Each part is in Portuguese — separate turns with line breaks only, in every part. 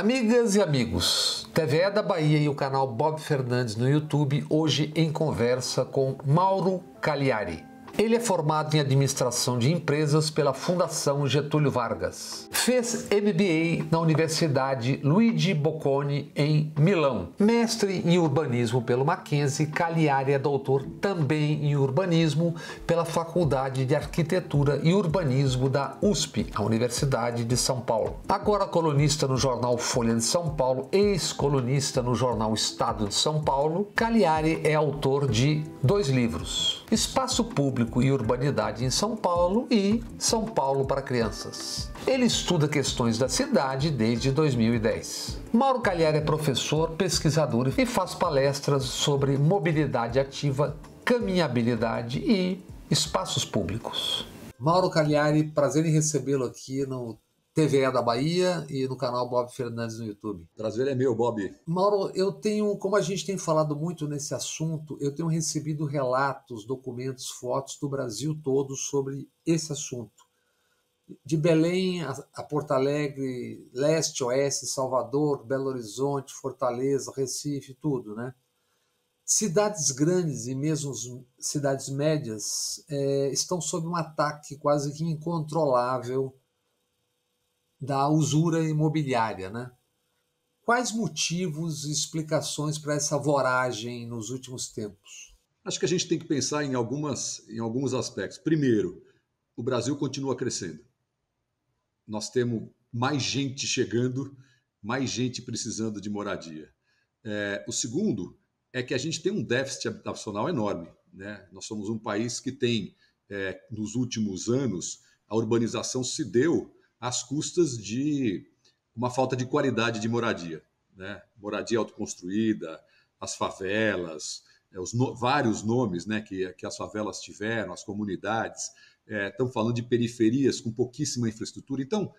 Amigas e amigos, TVE é da Bahia e o canal Bob Fernandes no YouTube hoje em conversa com Mauro Cagliari. Ele é formado em administração de empresas pela Fundação Getúlio Vargas. Fez MBA na Universidade Luigi Bocconi em Milão. Mestre em urbanismo pelo Mackenzie, Cagliari é doutor também em urbanismo pela Faculdade de Arquitetura e Urbanismo da USP, a Universidade de São Paulo. Agora colunista no jornal Folha de São Paulo, ex-colunista no jornal Estado de São Paulo, Cagliari é autor de dois livros. Espaço Público e Urbanidade em São Paulo e São Paulo para Crianças. Ele estuda questões da cidade desde 2010. Mauro Calhar é professor, pesquisador e faz palestras sobre mobilidade ativa, caminhabilidade e espaços públicos. Mauro Cagliari, prazer em recebê-lo aqui no TVE da Bahia e no canal Bob Fernandes no YouTube. Prazer é meu, Bob. Mauro, eu tenho, como a gente tem falado muito nesse assunto, eu tenho recebido relatos, documentos, fotos do Brasil todo sobre esse assunto. De Belém a Porto Alegre, leste, oeste, Salvador, Belo Horizonte, Fortaleza, Recife, tudo, né? Cidades grandes e mesmo cidades médias é, estão sob um ataque quase que incontrolável da usura imobiliária, né? Quais motivos e explicações para essa voragem nos últimos tempos? Acho que a gente tem que pensar em, algumas, em alguns aspectos. Primeiro, o Brasil continua
crescendo. Nós temos mais gente chegando, mais gente precisando de moradia. É, o segundo é que a gente tem um déficit habitacional enorme. Né? Nós somos um país que tem, é, nos últimos anos, a urbanização se deu às custas de uma falta de qualidade de moradia. Né? Moradia autoconstruída, as favelas, é, os no, vários nomes né, que, que as favelas tiveram, as comunidades, estão é, falando de periferias com pouquíssima infraestrutura. Então,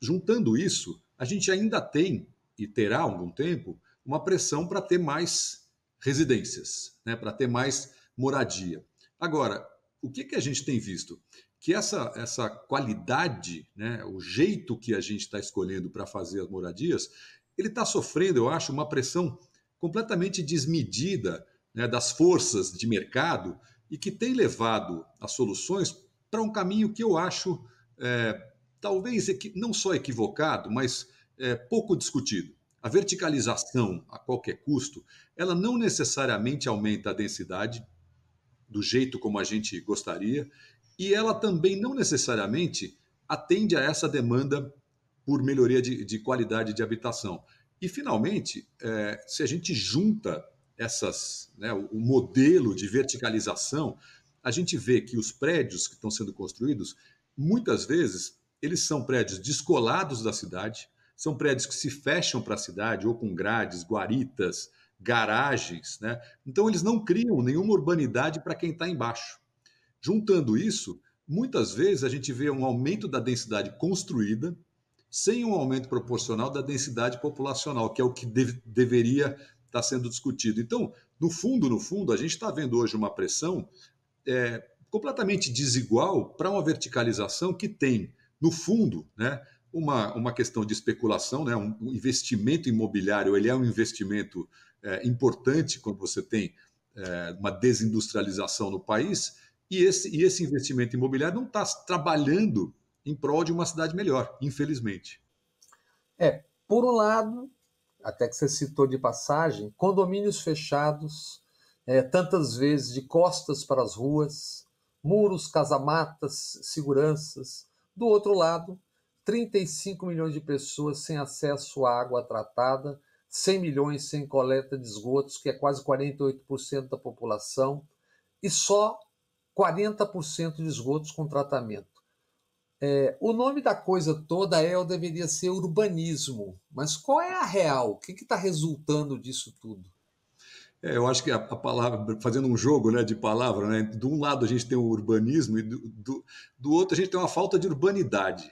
juntando isso, a gente ainda tem, e terá algum tempo, uma pressão para ter mais residências, né, para ter mais moradia. Agora, o que, que a gente tem visto? que essa, essa qualidade, né, o jeito que a gente está escolhendo para fazer as moradias, ele está sofrendo, eu acho, uma pressão completamente desmedida né, das forças de mercado e que tem levado as soluções para um caminho que eu acho é, talvez não só equivocado, mas é, pouco discutido. A verticalização a qualquer custo, ela não necessariamente aumenta a densidade do jeito como a gente gostaria e ela também não necessariamente atende a essa demanda por melhoria de, de qualidade de habitação. E, finalmente, é, se a gente junta essas, né, o, modelo de verticalização, a gente vê que os prédios que estão sendo construídos, muitas vezes, eles são prédios descolados da cidade, são prédios que se fecham para a cidade, ou com grades, guaritas, garagens. Né? Então, eles não criam nenhuma urbanidade para quem está embaixo. Juntando isso, muitas vezes a gente vê um aumento da densidade construída sem um aumento proporcional da densidade populacional, que é o que de deveria estar tá sendo discutido. Então, no fundo, no fundo, a gente está vendo hoje uma pressão é, completamente desigual para uma verticalização que tem, no fundo, né, uma, uma questão de especulação, né? um investimento imobiliário ele é um investimento é, importante quando você tem é, uma desindustrialização no país, e esse, e esse investimento imobiliário não está trabalhando em prol de uma cidade melhor, infelizmente.
É, por um lado, até que você citou de passagem, condomínios fechados, é, tantas vezes de costas para as ruas, muros, casamatas, seguranças. Do outro lado, 35 milhões de pessoas sem acesso à água tratada, 100 milhões sem coleta de esgotos, que é quase 48% da população, e só 40% de esgotos com tratamento. É, o nome da coisa toda é deveria ser urbanismo, mas qual é a real? O que está resultando disso tudo?
É, eu acho que a, a, palavra, fazendo um jogo né, de palavra, né, de um lado a gente tem o urbanismo e do, do, do outro a gente tem uma falta de urbanidade.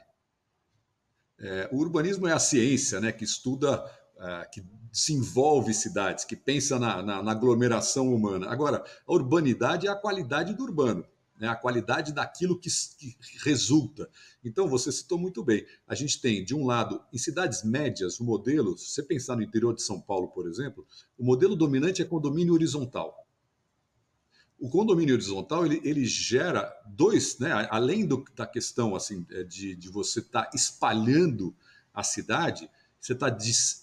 É, o urbanismo é a ciência né, que estuda ah, que desenvolve cidades, que pensa na, na, na, aglomeração humana. Agora, a urbanidade é a qualidade do urbano, né? a qualidade daquilo que, que, resulta. Então, você citou muito bem. A gente tem, de um lado, em cidades médias, o modelo, se você pensar no interior de São Paulo, por exemplo, o modelo dominante é condomínio horizontal. O condomínio horizontal ele, ele gera dois, né? além do, da questão assim é, de, de você estar tá espalhando a cidade, você está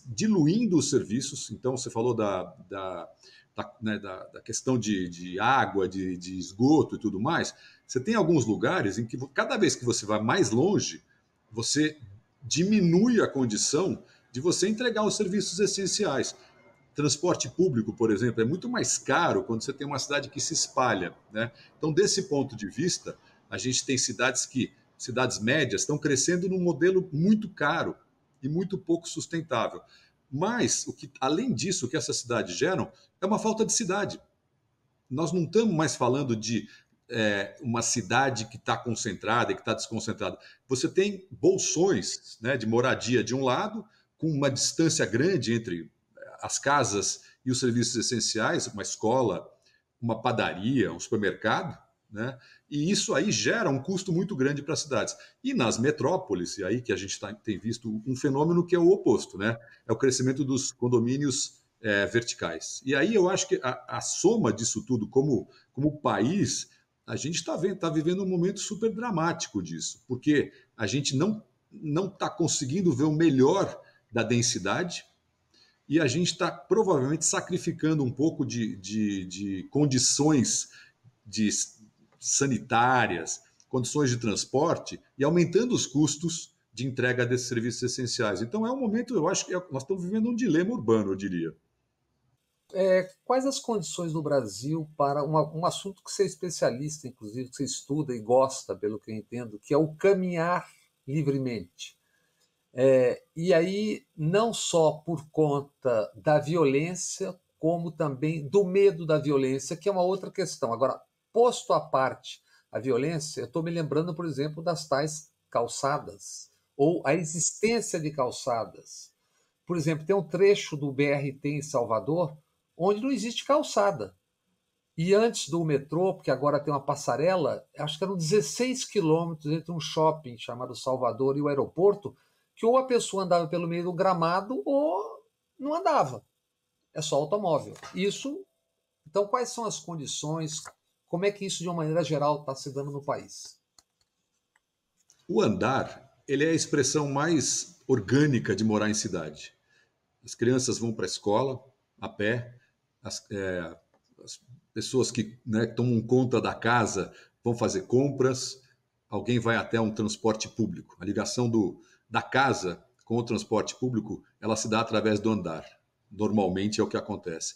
diluindo os serviços. Então, você falou da, da, da, né, da, da questão de, de água, de, de, esgoto e tudo mais. Você tem alguns lugares em que cada vez que você vai mais longe, você diminui a condição de você entregar os serviços essenciais. Transporte público, por exemplo, é muito mais caro quando você tem uma cidade que se espalha. Né? Então, desse ponto de vista, a gente tem cidades que, cidades médias, estão crescendo num modelo muito caro e muito pouco sustentável. Mas, o que, além disso, o que essas cidades geram é uma falta de cidade. Nós não estamos mais falando de é, uma cidade que está concentrada, e que está desconcentrada. Você tem bolsões né, de moradia de um lado, com uma distância grande entre é, as casas e os serviços essenciais, uma escola, uma padaria, um supermercado, né? E isso aí gera um custo muito grande para as cidades. E nas metrópoles, e aí que a gente tá, tem visto um fenômeno que é o oposto, né? É o crescimento dos condomínios é, verticais. E aí eu acho que a, a, soma disso tudo, como, como país, a gente está tá vivendo um momento super dramático disso, porque a gente não não está conseguindo ver o melhor da densidade e a gente está provavelmente sacrificando um pouco de, de, de condições de sanitárias, condições de transporte e aumentando os custos de entrega desses serviços essenciais. Então é um momento, eu acho que é, nós estamos vivendo um dilema urbano, eu diria.
É, quais as condições no Brasil para uma, um assunto que você é especialista, inclusive, que você estuda e gosta, pelo que eu entendo, que é o caminhar livremente. É, e aí, não só por conta da violência, como também do medo da violência, que é uma outra questão. Agora, posto à parte a violência, eu estou me lembrando, por exemplo, das tais calçadas, ou a existência de calçadas. Por exemplo, tem um trecho do BRT em Salvador onde não existe calçada. E antes do metrô, porque agora tem uma passarela, acho que eram 16 quilômetros entre um shopping chamado Salvador e o aeroporto, que ou a pessoa andava pelo meio do gramado ou não andava. É só automóvel. Isso. Então, quais são as condições como é que isso, de uma maneira geral, está se dando no país?
O andar, ele é a expressão mais orgânica de morar em cidade. As crianças vão para a escola a pé, as, é, as pessoas que né, tomam conta da casa vão fazer compras, alguém vai até um transporte público. A ligação do, da casa com o transporte público, ela se dá através do andar. Normalmente é o que acontece.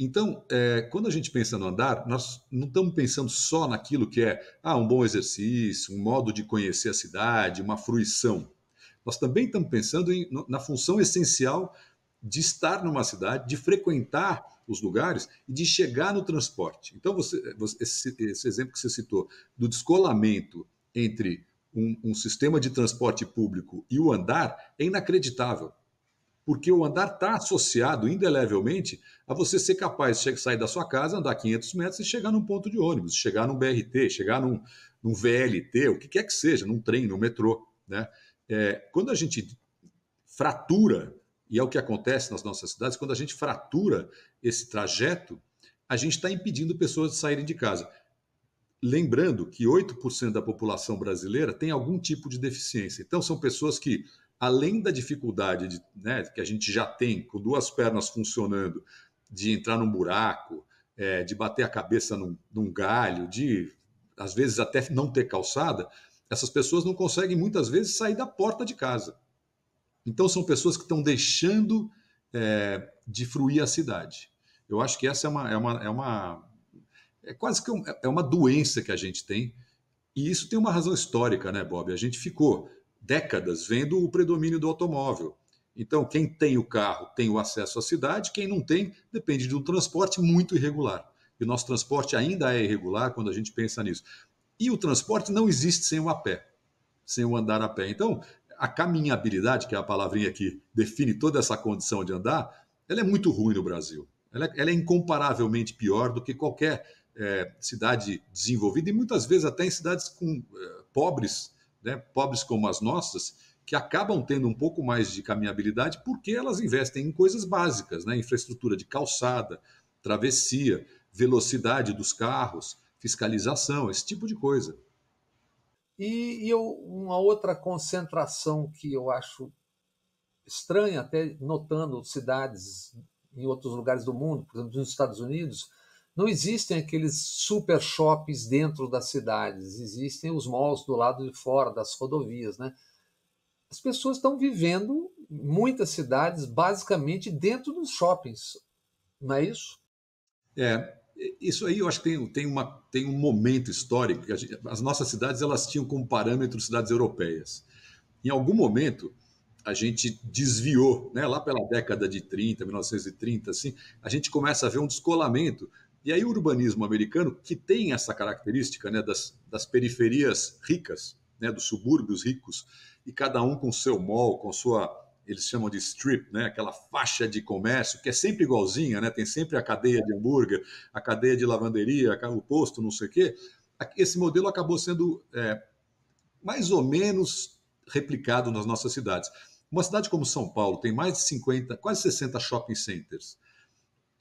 Então, é, quando a gente pensa no andar, nós não estamos pensando só naquilo que é ah, um bom exercício, um modo de conhecer a cidade, uma fruição. Nós também estamos pensando em, na função essencial de estar numa cidade, de frequentar os lugares e de chegar no transporte. Então, você, você, esse, esse, exemplo que você citou do descolamento entre um, um sistema de transporte público e o andar é inacreditável porque o andar está associado indelevelmente a você ser capaz de sair da sua casa, andar 500 metros e chegar num ponto de ônibus, chegar num BRT, chegar num, num VLT, o que quer que seja, num trem, num metrô. Né? É, quando a gente fratura, e é o que acontece nas nossas cidades, quando a gente fratura esse trajeto, a gente está impedindo pessoas de saírem de casa. Lembrando que 8% da população brasileira tem algum tipo de deficiência. Então, são pessoas que além da dificuldade de, né, que a gente já tem com duas pernas funcionando, de entrar num buraco, é, de bater a cabeça num, num, galho, de às vezes até não ter calçada, essas pessoas não conseguem muitas vezes sair da porta de casa. Então são pessoas que estão deixando é, de fruir a cidade. Eu acho que essa é uma é uma é, uma, é quase que um, é, é uma doença que a gente tem e isso tem uma razão histórica, né, Bob? A gente ficou décadas vendo o predomínio do automóvel. Então, quem tem o carro tem o acesso à cidade, quem não tem depende de um transporte muito irregular. E o nosso transporte ainda é irregular quando a gente pensa nisso. E o transporte não existe sem o a pé, sem o andar a pé. Então, a caminhabilidade, que é a palavrinha que define toda essa condição de andar, ela é muito ruim no Brasil. Ela é, ela é incomparavelmente pior do que qualquer é, cidade desenvolvida e muitas vezes até em cidades com, é, pobres né, pobres como as nossas, que acabam tendo um pouco mais de caminhabilidade porque elas investem em coisas básicas, né, infraestrutura de calçada, travessia, velocidade dos carros, fiscalização, esse tipo de coisa.
E, e eu, uma outra concentração que eu acho estranha, até notando cidades em outros lugares do mundo, por exemplo, nos Estados Unidos, não existem aqueles super shoppings dentro das cidades, existem os malls do lado de fora, das rodovias. Né? As pessoas estão vivendo muitas cidades basicamente dentro dos shoppings, não é isso? É, isso aí eu acho
que tem, tem, uma, tem um momento histórico. Que gente, as nossas cidades elas tinham como parâmetro cidades europeias. Em algum momento, a gente desviou, né? lá pela década de 30, 1930, assim, a gente começa a ver um descolamento e aí o urbanismo americano, que tem essa característica né, das, das periferias ricas, né, dos subúrbios ricos, e cada um com seu mall, com sua eles chamam de strip, né? aquela faixa de comércio, que é sempre igualzinha, né? tem sempre a cadeia de hambúrguer, a cadeia de lavanderia, o posto, não sei o quê. Esse modelo acabou sendo é, mais ou menos replicado nas nossas cidades. Uma cidade como São Paulo tem mais de 50, quase
60 shopping centers.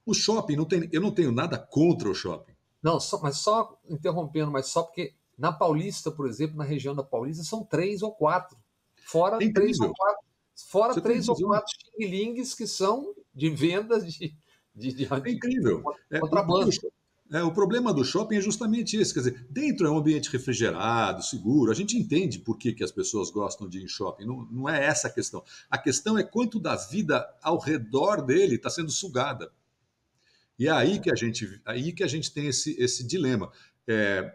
O shopping, não tem, eu não tenho nada contra o shopping. Não, só, mas só interrompendo, mas só porque na Paulista, por exemplo, na região da Paulista, são três ou quatro. Fora é três ou quatro, fora Você três ou quatro xing-lings que são de vendas de, de, de, é incrível. É, de contrabando. É, o problema
do shopping é justamente esse, quer dizer, dentro é um ambiente refrigerado, seguro, a gente entende por que, que as pessoas gostam de ir em shopping, não, não é essa a questão. A questão é quanto da vida ao redor dele está sendo sugada. E é aí que a gente, aí que a gente tem esse, esse dilema. É,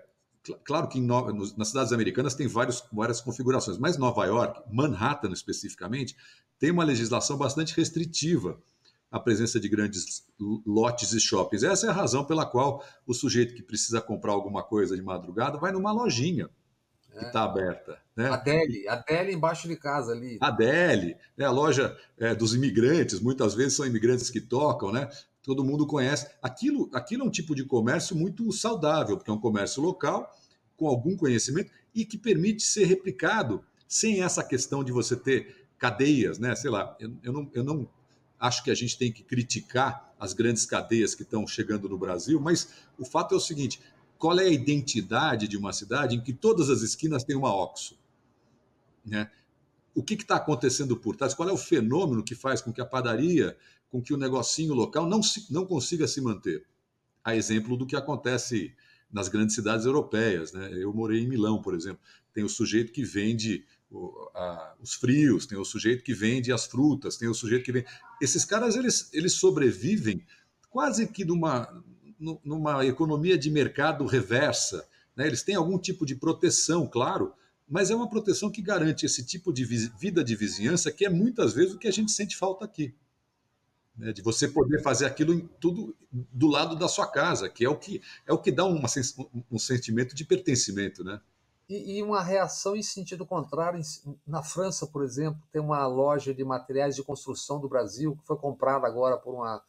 claro que nas cidades americanas tem vários, várias configurações, mas Nova York, Manhattan especificamente, tem uma legislação bastante restritiva à presença de grandes lotes e shoppings. Essa é a razão pela qual o sujeito que precisa comprar alguma coisa de madrugada vai numa lojinha é. que está aberta. Né? A Deli, a Deli embaixo de casa ali. A Deli, né? a loja é, dos imigrantes, muitas vezes são imigrantes que tocam, né? todo mundo conhece. Aquilo, aquilo é um tipo de comércio muito saudável, porque é um comércio local, com algum conhecimento, e que permite ser replicado sem essa questão de você ter cadeias, né? Sei lá, eu, eu, não, eu não acho que a gente tem que criticar as grandes cadeias que estão chegando no Brasil, mas o fato é o seguinte: qual é a identidade de uma cidade em que todas as esquinas têm uma Oxo? Né? O que está acontecendo por trás? Qual é o fenômeno que faz com que a padaria com que o negocinho local não, se, não consiga se manter. A exemplo do que acontece nas grandes cidades europeias. Né? Eu morei em Milão, por exemplo. Tem o sujeito que vende o, a, os frios, tem o sujeito que vende as frutas, tem o sujeito que vende. Esses caras eles, eles sobrevivem quase que numa, numa economia de mercado reversa. Né? Eles têm algum tipo de proteção, claro, mas é uma proteção que garante esse tipo de vida de vizinhança, que é muitas vezes o que a gente sente falta aqui né, de você poder fazer aquilo em, tudo do lado da sua casa, que é o que é o que dá uma, um sentimento de pertencimento, né?
E, e uma reação em sentido contrário. Na França, por exemplo, tem uma loja de materiais de construção do Brasil que foi comprada agora por uma,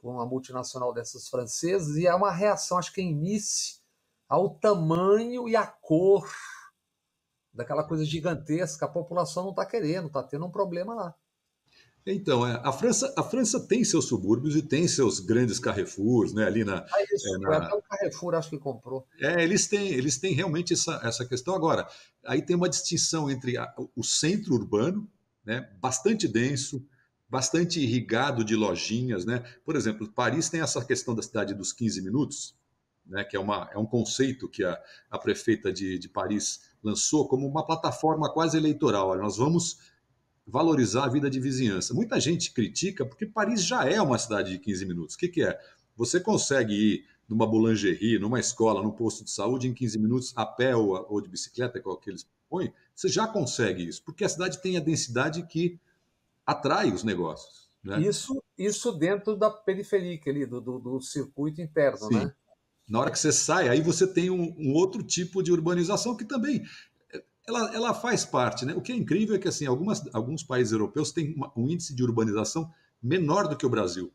por uma multinacional dessas francesas, e há uma reação, acho que é em Nice, ao tamanho e à cor daquela coisa gigantesca. A população não está querendo, está tendo um problema lá.
Então, é, a, França, a França tem seus subúrbios e tem seus grandes carrefours, né? Ali na. Ah,
isso, é, é, na... até o Carrefour acho que comprou.
É, eles têm, eles têm realmente essa, essa questão. Agora, aí tem uma distinção entre a, o centro urbano, né? Bastante denso, bastante irrigado de lojinhas, né? Por exemplo, Paris tem essa questão da cidade dos 15 minutos, né? Que é, uma, é um conceito que a, a prefeita de, de Paris lançou como uma plataforma quase eleitoral. Olha, nós vamos valorizar a vida de vizinhança. Muita gente critica porque Paris já é uma cidade de 15 minutos. O que, que é? Você consegue ir numa boulangerie, numa escola, num posto de saúde em 15 minutos, a pé ou, ou de bicicleta, qual que eles põem, você já consegue isso, porque a cidade tem a densidade que atrai os negócios. Né?
Isso, isso dentro da periferia ali, do, do, do circuito interno, Sim. né?
Na hora que você sai, aí você tem um, um, outro tipo de urbanização que também
ela, ela faz
parte, né? O que é incrível é que assim, algumas, alguns países europeus têm uma, um índice de urbanização menor do que o Brasil.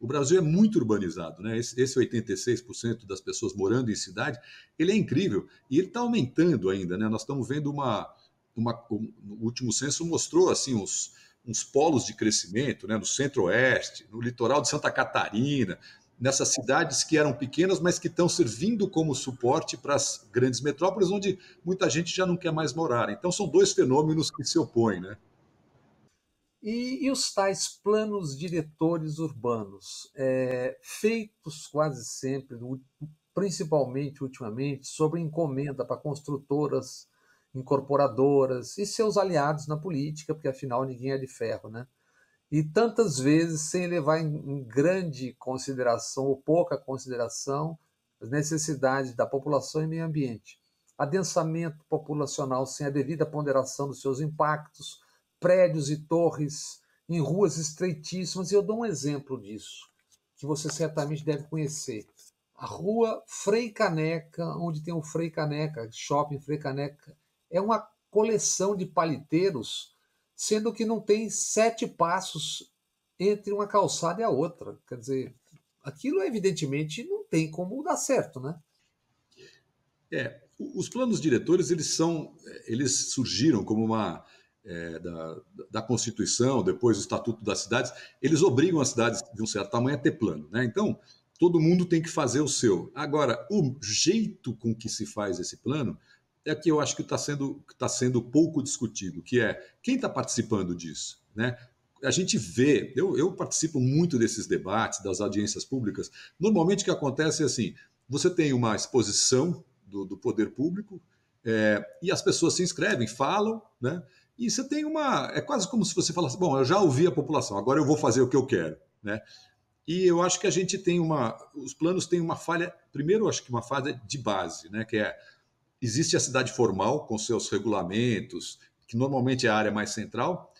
O Brasil é muito urbanizado, né? Esse, esse 86% das pessoas morando em cidade, ele é incrível e ele está aumentando ainda, né? Nós estamos vendo uma, uma um, último censo mostrou assim uns polos de crescimento, né? No Centro-Oeste, no litoral de Santa Catarina, nessas cidades que eram pequenas, mas que estão servindo como suporte para as grandes metrópoles, onde muita gente já não quer mais morar. Então, são dois fenômenos que se opõem. Né?
E, e os tais planos diretores urbanos, é, feitos quase sempre, principalmente ultimamente, sobre encomenda para construtoras, incorporadoras e seus aliados na política, porque afinal ninguém é de ferro, né? e tantas vezes sem levar em grande consideração ou pouca consideração as necessidades da população e meio ambiente. Adensamento populacional sem a devida ponderação dos seus impactos, prédios e torres em ruas estreitíssimas, e eu dou um exemplo disso, que você certamente deve conhecer. A rua Frei Caneca, onde tem o Frei Caneca, shopping Frei Caneca, é uma coleção de paliteiros sendo que não tem sete passos entre uma calçada e a outra. Quer dizer, aquilo evidentemente não tem como dar certo, né?
É, os planos diretores eles são, é, eles surgiram como uma é, da, da, Constituição, depois o Estatuto das Cidades, eles obrigam as cidades de um certo tamanho a ter plano, né? Então todo mundo tem que fazer o seu. Agora, o jeito com que se faz esse plano é que eu acho que está sendo, tá sendo pouco discutido, que é quem está participando disso, né? A gente vê, eu, eu participo muito desses debates, das audiências públicas. Normalmente o que acontece é assim: você tem uma exposição do, do poder público é, e as pessoas se inscrevem, falam, né? E você tem uma. É quase como se você falasse: bom, eu já ouvi a população, agora eu vou fazer o que eu quero, né? E eu acho que a gente tem uma. Os planos têm uma falha. Primeiro, eu acho que uma falha de base, né? Que é Existe a cidade formal, com seus regulamentos, que normalmente é a área mais central,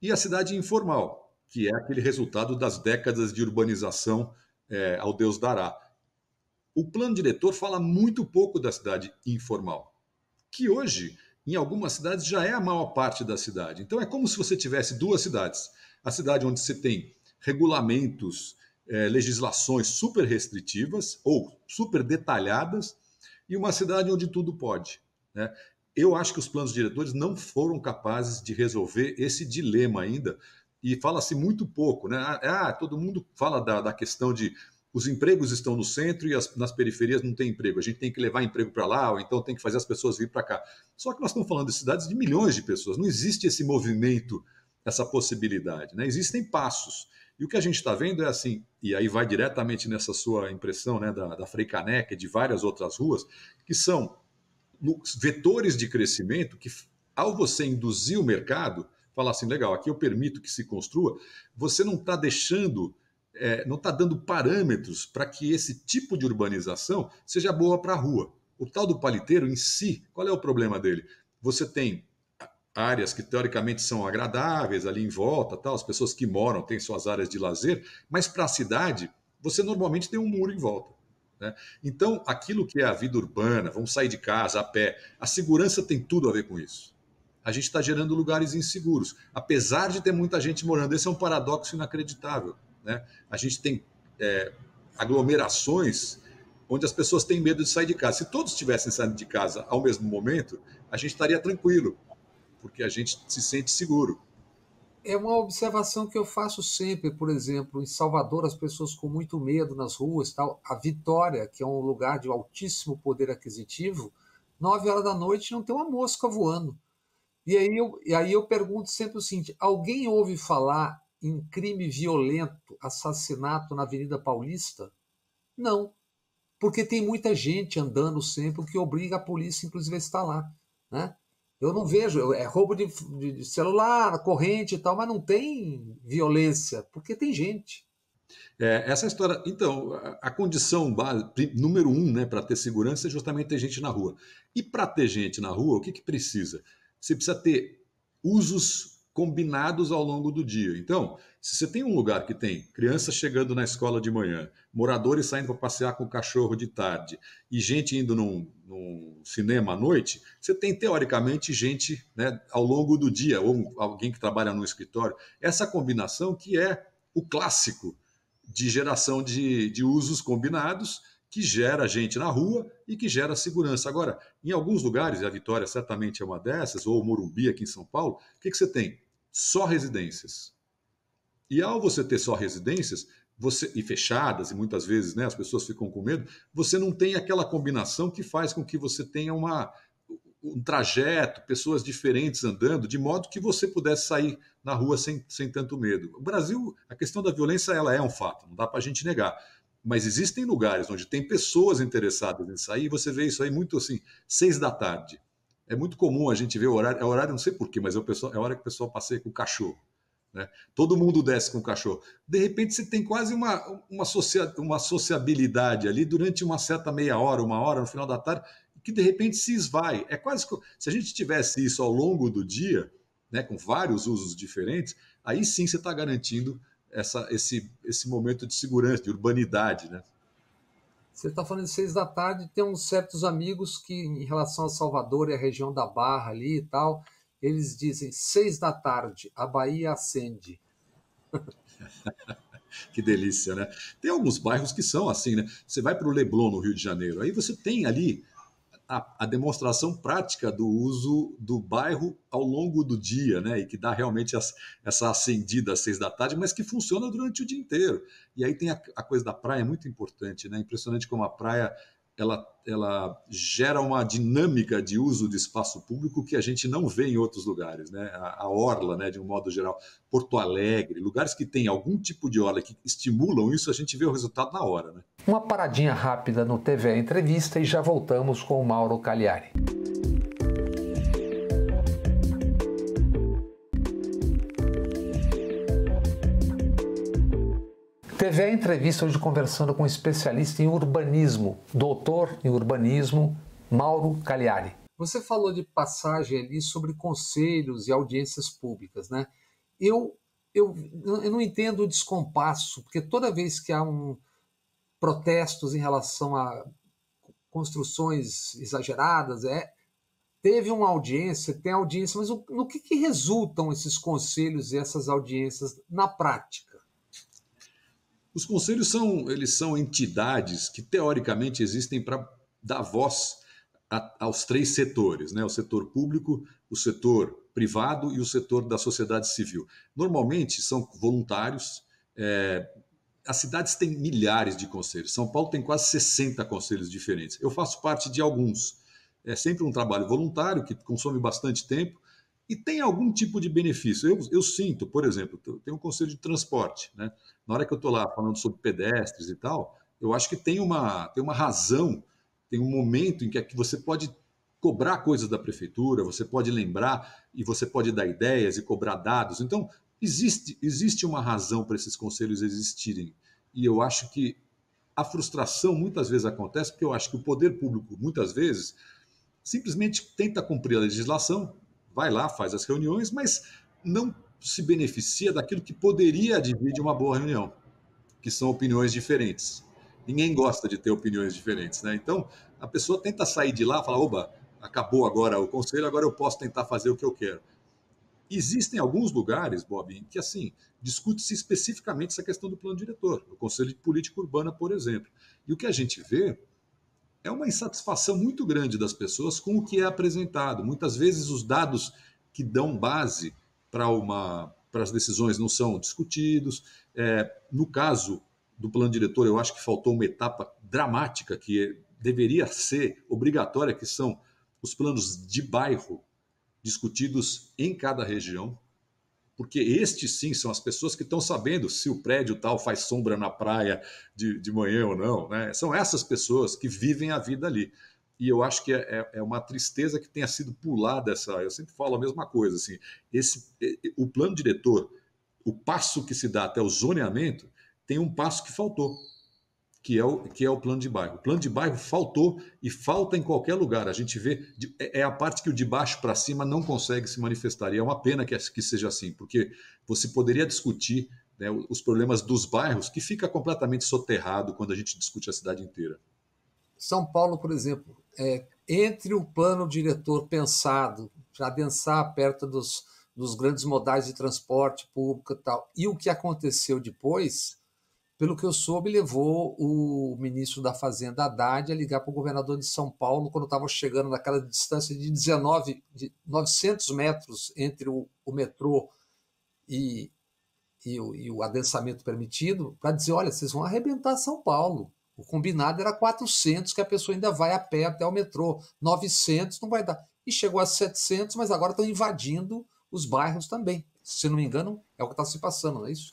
e a cidade informal, que é aquele resultado das décadas de urbanização é, ao Deus dará. O plano diretor fala muito pouco da cidade informal, que hoje, em algumas cidades, já é a maior parte da cidade. Então, é como se você tivesse duas cidades: a cidade onde você tem regulamentos, é, legislações super restritivas ou super detalhadas, e uma cidade onde tudo pode. Né? Eu acho que os planos diretores não foram capazes de resolver esse dilema ainda, e fala-se muito pouco. Né? Ah, é, ah todo mundo fala da, da questão de os empregos estão no centro e as, nas periferias não tem emprego. A gente tem que levar emprego para lá, ou então tem que fazer as pessoas vir para cá. Só que nós estamos falando de cidades de milhões de pessoas. Não existe esse movimento, essa possibilidade. Né? Existem passos. E o que a gente está vendo é assim, e aí vai diretamente nessa sua impressão né, da, da Frei Caneca e de várias outras ruas, que são vetores de crescimento que, ao você induzir o mercado, falar assim, legal, aqui eu permito que se construa, você não está deixando, é, não está dando parâmetros para que esse tipo de urbanização seja boa para a rua. O tal do paliteiro em si, qual é o problema dele? Você tem áreas que teoricamente são agradáveis ali em volta, tal, as pessoas que moram têm suas áreas de lazer, mas para a cidade você normalmente tem um muro em volta. Né? Então, aquilo que é a vida urbana, vamos sair de casa a pé, a segurança tem tudo a ver com isso. A gente está gerando lugares inseguros, apesar de ter muita gente morando. Esse é um paradoxo inacreditável. Né? A gente tem é, aglomerações onde as pessoas têm medo de sair de casa. Se todos estivessem saindo de casa ao mesmo momento, a gente estaria tranquilo porque a gente se sente seguro.
É uma observação que eu faço sempre, por exemplo, em Salvador, as pessoas com muito medo nas ruas, tal. A Vitória, que é um lugar de altíssimo poder aquisitivo, nove horas da noite não tem uma mosca voando. E aí eu, e aí eu pergunto sempre o seguinte: alguém ouve falar em crime violento, assassinato na Avenida Paulista? Não, porque tem muita gente andando sempre, o que obriga a polícia, inclusive, a estar lá. Né? Eu não vejo, é roubo de, de celular, corrente e tal, mas não tem violência, porque tem gente.
É, essa história. Então, a condição base, número um né, para ter segurança é justamente ter gente na rua. E para ter gente na rua, o que, que precisa? Você precisa ter usos combinados ao longo do dia. Então, se você tem um lugar que tem crianças chegando na escola de manhã, moradores saindo para passear com o cachorro de tarde e gente indo num, num cinema à noite, você tem, teoricamente, gente né, ao longo do dia, ou alguém que trabalha no escritório. Essa combinação que é o clássico de geração de, de usos combinados que gera gente na rua e que gera segurança. Agora, em alguns lugares, e a Vitória certamente é uma dessas, ou o Morumbi aqui em São Paulo, o que, que você tem? Só residências. E ao você ter só residências, você e fechadas, e muitas vezes né, as pessoas ficam com medo, você não tem aquela combinação que faz com que você tenha uma, um trajeto, pessoas diferentes andando, de modo que você pudesse sair na rua sem, sem tanto medo. O Brasil, a questão da violência, ela é um fato, não dá para a gente negar mas existem lugares onde tem pessoas interessadas em sair, e você vê isso aí muito assim, seis da tarde. É muito comum a gente ver o horário, é horário, não sei porquê, mas é, o pessoal, é a hora que o pessoal passeia com o cachorro. Né? Todo mundo desce com o cachorro. De repente você tem quase uma, uma, socia, uma sociabilidade ali durante uma certa meia hora, uma hora, no final da tarde, que de repente se esvai. É quase se a gente tivesse isso ao longo do dia, né, com vários usos diferentes, aí sim você está garantindo essa, esse, esse momento de segurança, de urbanidade, né?
Você está falando de seis da tarde, tem uns certos amigos que, em relação a Salvador e a região da Barra ali e tal, eles dizem seis da tarde, a Bahia acende.
que delícia, né? Tem alguns bairros que são assim, né? Você vai para o Leblon, no Rio de Janeiro, aí você tem ali a, a, demonstração prática do uso do bairro ao longo do dia, né? E que dá realmente as, essa acendida às seis da tarde, mas que funciona durante o dia inteiro. E aí tem a, a coisa da praia é muito importante, né? Impressionante como a praia ela, ela gera uma dinâmica de uso de espaço público que a gente não vê em outros lugares, né? A, a orla, né, de um modo geral, Porto Alegre, lugares que tem algum tipo de orla que estimulam isso, a gente vê o resultado na hora, né?
Uma paradinha rápida no TV Entrevista e já voltamos com o Mauro Cagliari. levei a entrevista hoje conversando com um especialista em urbanismo, doutor em urbanismo, Mauro Cagliari. Você falou de passagem ali sobre conselhos e audiências públicas, né? Eu, eu, eu não entendo o descompasso, porque toda vez que há um, protestos em relação a construções exageradas, é, teve uma audiência, tem audiência, mas no, no que, que resultam esses conselhos e essas audiências na prática?
Os conselhos são, eles são entidades que teoricamente existem para dar voz a, aos três setores, né? O setor público, o setor privado e o setor da sociedade civil. Normalmente são voluntários. É, as cidades têm milhares de conselhos. São Paulo tem quase 60 conselhos diferentes. Eu faço parte de alguns. É sempre um trabalho voluntário que consome bastante tempo, e tem algum tipo de benefício. Eu, eu sinto, por exemplo, tem um conselho de transporte, né? Na hora que eu estou lá falando sobre pedestres e tal, eu acho que tem uma, tem uma razão, tem um momento em é que você pode cobrar coisas da prefeitura, você pode lembrar e você pode dar ideias e cobrar dados. Então, existe, existe uma razão para esses conselhos existirem. E eu acho que a frustração muitas vezes acontece porque eu acho que o poder público, muitas vezes, simplesmente tenta cumprir a legislação, vai lá, faz as reuniões, mas não se beneficia daquilo que poderia dividir uma boa reunião, que são opiniões diferentes. Ninguém gosta de ter opiniões diferentes, né? Então, a pessoa tenta sair de lá e falar, oba, acabou agora o conselho, agora eu posso tentar fazer o que eu quero. Existem alguns lugares, Bob, em que, assim, discute-se especificamente essa questão do plano diretor, o Conselho de Política Urbana, por exemplo. E o que a gente vê é uma insatisfação muito grande das pessoas com o que é apresentado. Muitas vezes os dados que dão base para uma para as decisões não são discutidos. É, no caso do plano diretor, eu acho que faltou uma etapa dramática que deveria ser obrigatória, que são os planos de bairro discutidos em cada região porque estes sim são as pessoas que estão sabendo se o prédio tal faz sombra na praia de, de manhã ou não. Né? São essas pessoas que vivem a vida ali. E eu acho que é, é, é uma tristeza que tenha sido pulada essa. Eu sempre falo a mesma coisa. Assim, esse, o plano diretor, o passo que se dá até o zoneamento, tem um passo que faltou que é, o, que é o plano de bairro. O plano de bairro faltou e falta em qualquer lugar. A gente vê, é, é a parte que o de baixo para cima não consegue se manifestar. E é uma pena que, que seja assim, porque você poderia discutir né, os problemas dos bairros, que fica completamente soterrado quando a gente discute a cidade inteira.
São Paulo, por exemplo, é, entre o plano diretor pensado para adensar perto dos, dos grandes modais de transporte público e tal, e o que aconteceu depois, pelo que eu soube, levou o ministro da Fazenda Haddad a ligar para o governador de São Paulo quando estava chegando naquela distância de 19, de 900 metros entre o, o metrô e, e, o, e o adensamento permitido, para dizer: olha, vocês vão arrebentar São Paulo. O combinado era 400, que a pessoa ainda vai a pé até o metrô. 900 não vai dar. E chegou a 700, mas agora estão invadindo os bairros também. Se não me engano, é o que está se passando, não é isso?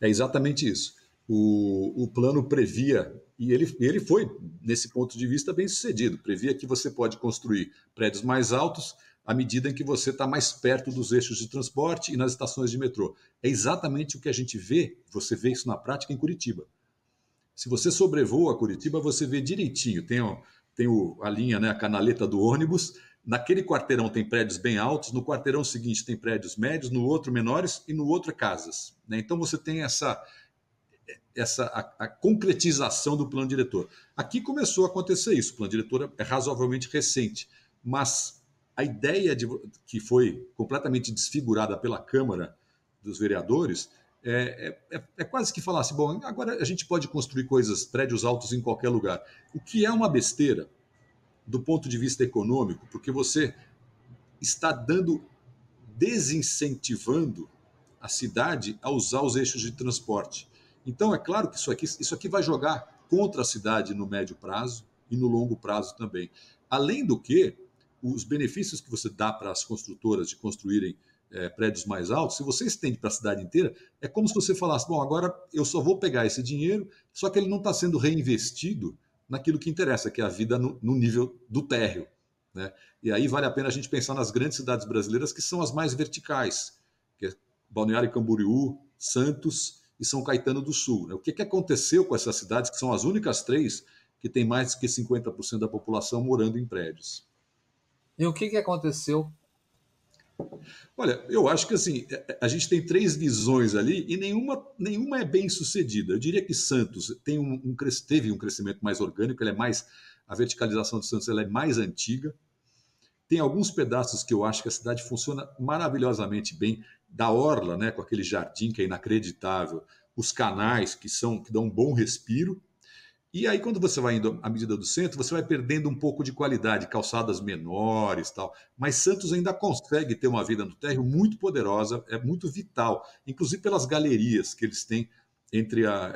É exatamente isso o, o plano previa, e ele, ele foi, nesse ponto de vista, bem sucedido, previa que você pode construir prédios mais altos à medida em que você está mais perto dos eixos de transporte e nas estações de metrô. É exatamente o que a gente vê, você vê isso na prática em Curitiba. Se você sobrevoa Curitiba, você vê direitinho, tem, ó, tem o, a linha, né, a canaleta do ônibus, naquele quarteirão tem prédios bem altos, no quarteirão seguinte tem prédios médios, no outro menores e no outro casas. Né? Então você tem essa, essa a, a, concretização do plano diretor. Aqui começou a acontecer isso. O plano diretor é razoavelmente recente, mas a ideia de, que foi completamente desfigurada pela Câmara dos Vereadores é, é, é, é quase que falar assim: bom, agora a gente pode construir coisas, prédios altos em qualquer lugar, o que é uma besteira do ponto de vista econômico, porque você está dando desincentivando a cidade a usar os eixos de transporte então, é claro que isso aqui, isso aqui vai jogar contra a cidade no médio prazo e no longo prazo também. Além do que, os benefícios que você dá para as construtoras de construírem é, prédios mais altos, se você estende para a cidade inteira, é como se você falasse: bom, agora eu só vou pegar esse dinheiro, só que ele não está sendo reinvestido naquilo que interessa, que é a vida no, no nível do térreo. Né? E aí vale a pena a gente pensar nas grandes cidades brasileiras que são as mais verticais, que é Balneário Camboriú, Santos, e São Caetano do Sul. Né? O que, que aconteceu com essas cidades, que são as únicas três que têm mais que 50% da população morando em prédios?
E o que, que aconteceu?
Olha, eu acho que assim, é, é, a gente tem três visões ali
e nenhuma, nenhuma é bem sucedida.
Eu diria que Santos tem um, um teve um crescimento mais orgânico, ele é mais. A verticalização de Santos ela é mais antiga, tem alguns pedaços que eu acho que a cidade funciona maravilhosamente bem, da orla, né, com aquele jardim que é inacreditável, os canais que são que dão um bom respiro. E aí quando você vai indo à medida do centro, você vai perdendo um pouco de qualidade, calçadas menores, tal. Mas Santos ainda consegue ter uma vida no térreo muito poderosa, é muito vital, inclusive pelas galerias que eles têm entre a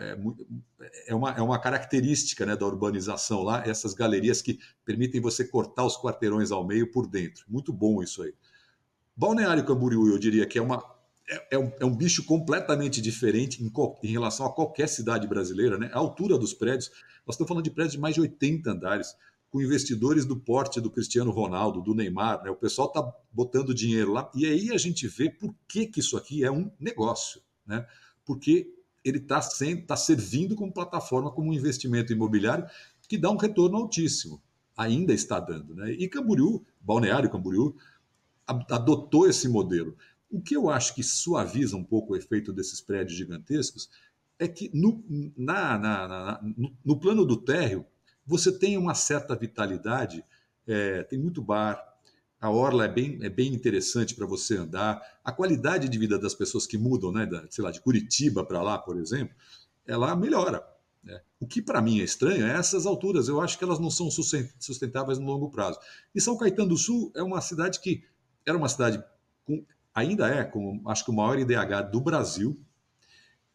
é, é, uma, é uma característica né, da urbanização lá essas galerias que permitem você cortar os quarteirões ao meio por dentro muito bom isso aí Balneário Camboriú eu diria que é uma é, é, um, é um bicho completamente diferente em, em, relação a qualquer cidade brasileira né a altura dos prédios nós estamos falando de prédios de mais de 80 andares com investidores do porte do Cristiano Ronaldo, do Neymar, né? o pessoal está botando dinheiro lá, e aí a gente vê por que, que isso aqui é um negócio. Né? Porque ele está tá servindo como plataforma, como um investimento imobiliário que dá um retorno altíssimo. Ainda está dando. Né? E Camboriú, Balneário Camboriú, adotou esse modelo. O que eu acho que suaviza um pouco o efeito desses prédios gigantescos é que no, na, na, na, no, no plano do térreo, você tem uma certa vitalidade, é, tem muito bar, a orla é bem, é bem interessante para você andar. A qualidade de vida das pessoas que mudam, né, da, sei lá, de Curitiba para lá, por exemplo, ela melhora. Né? O que para mim é estranho é essas alturas. Eu acho que elas não são sustentáveis no longo prazo. E São Caetano do Sul é uma cidade que era uma cidade com, ainda é, com, acho que o maior IDH do Brasil,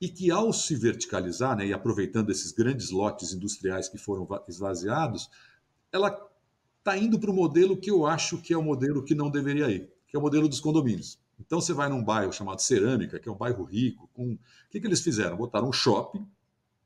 e que ao se verticalizar, né, e aproveitando esses grandes lotes industriais que foram esvaziados, ela está indo para o modelo que eu acho que é o modelo que não deveria ir, que é o modelo dos condomínios. Então você vai num bairro chamado Cerâmica, que é um bairro rico, com. O que, que eles fizeram? Botaram um shopping,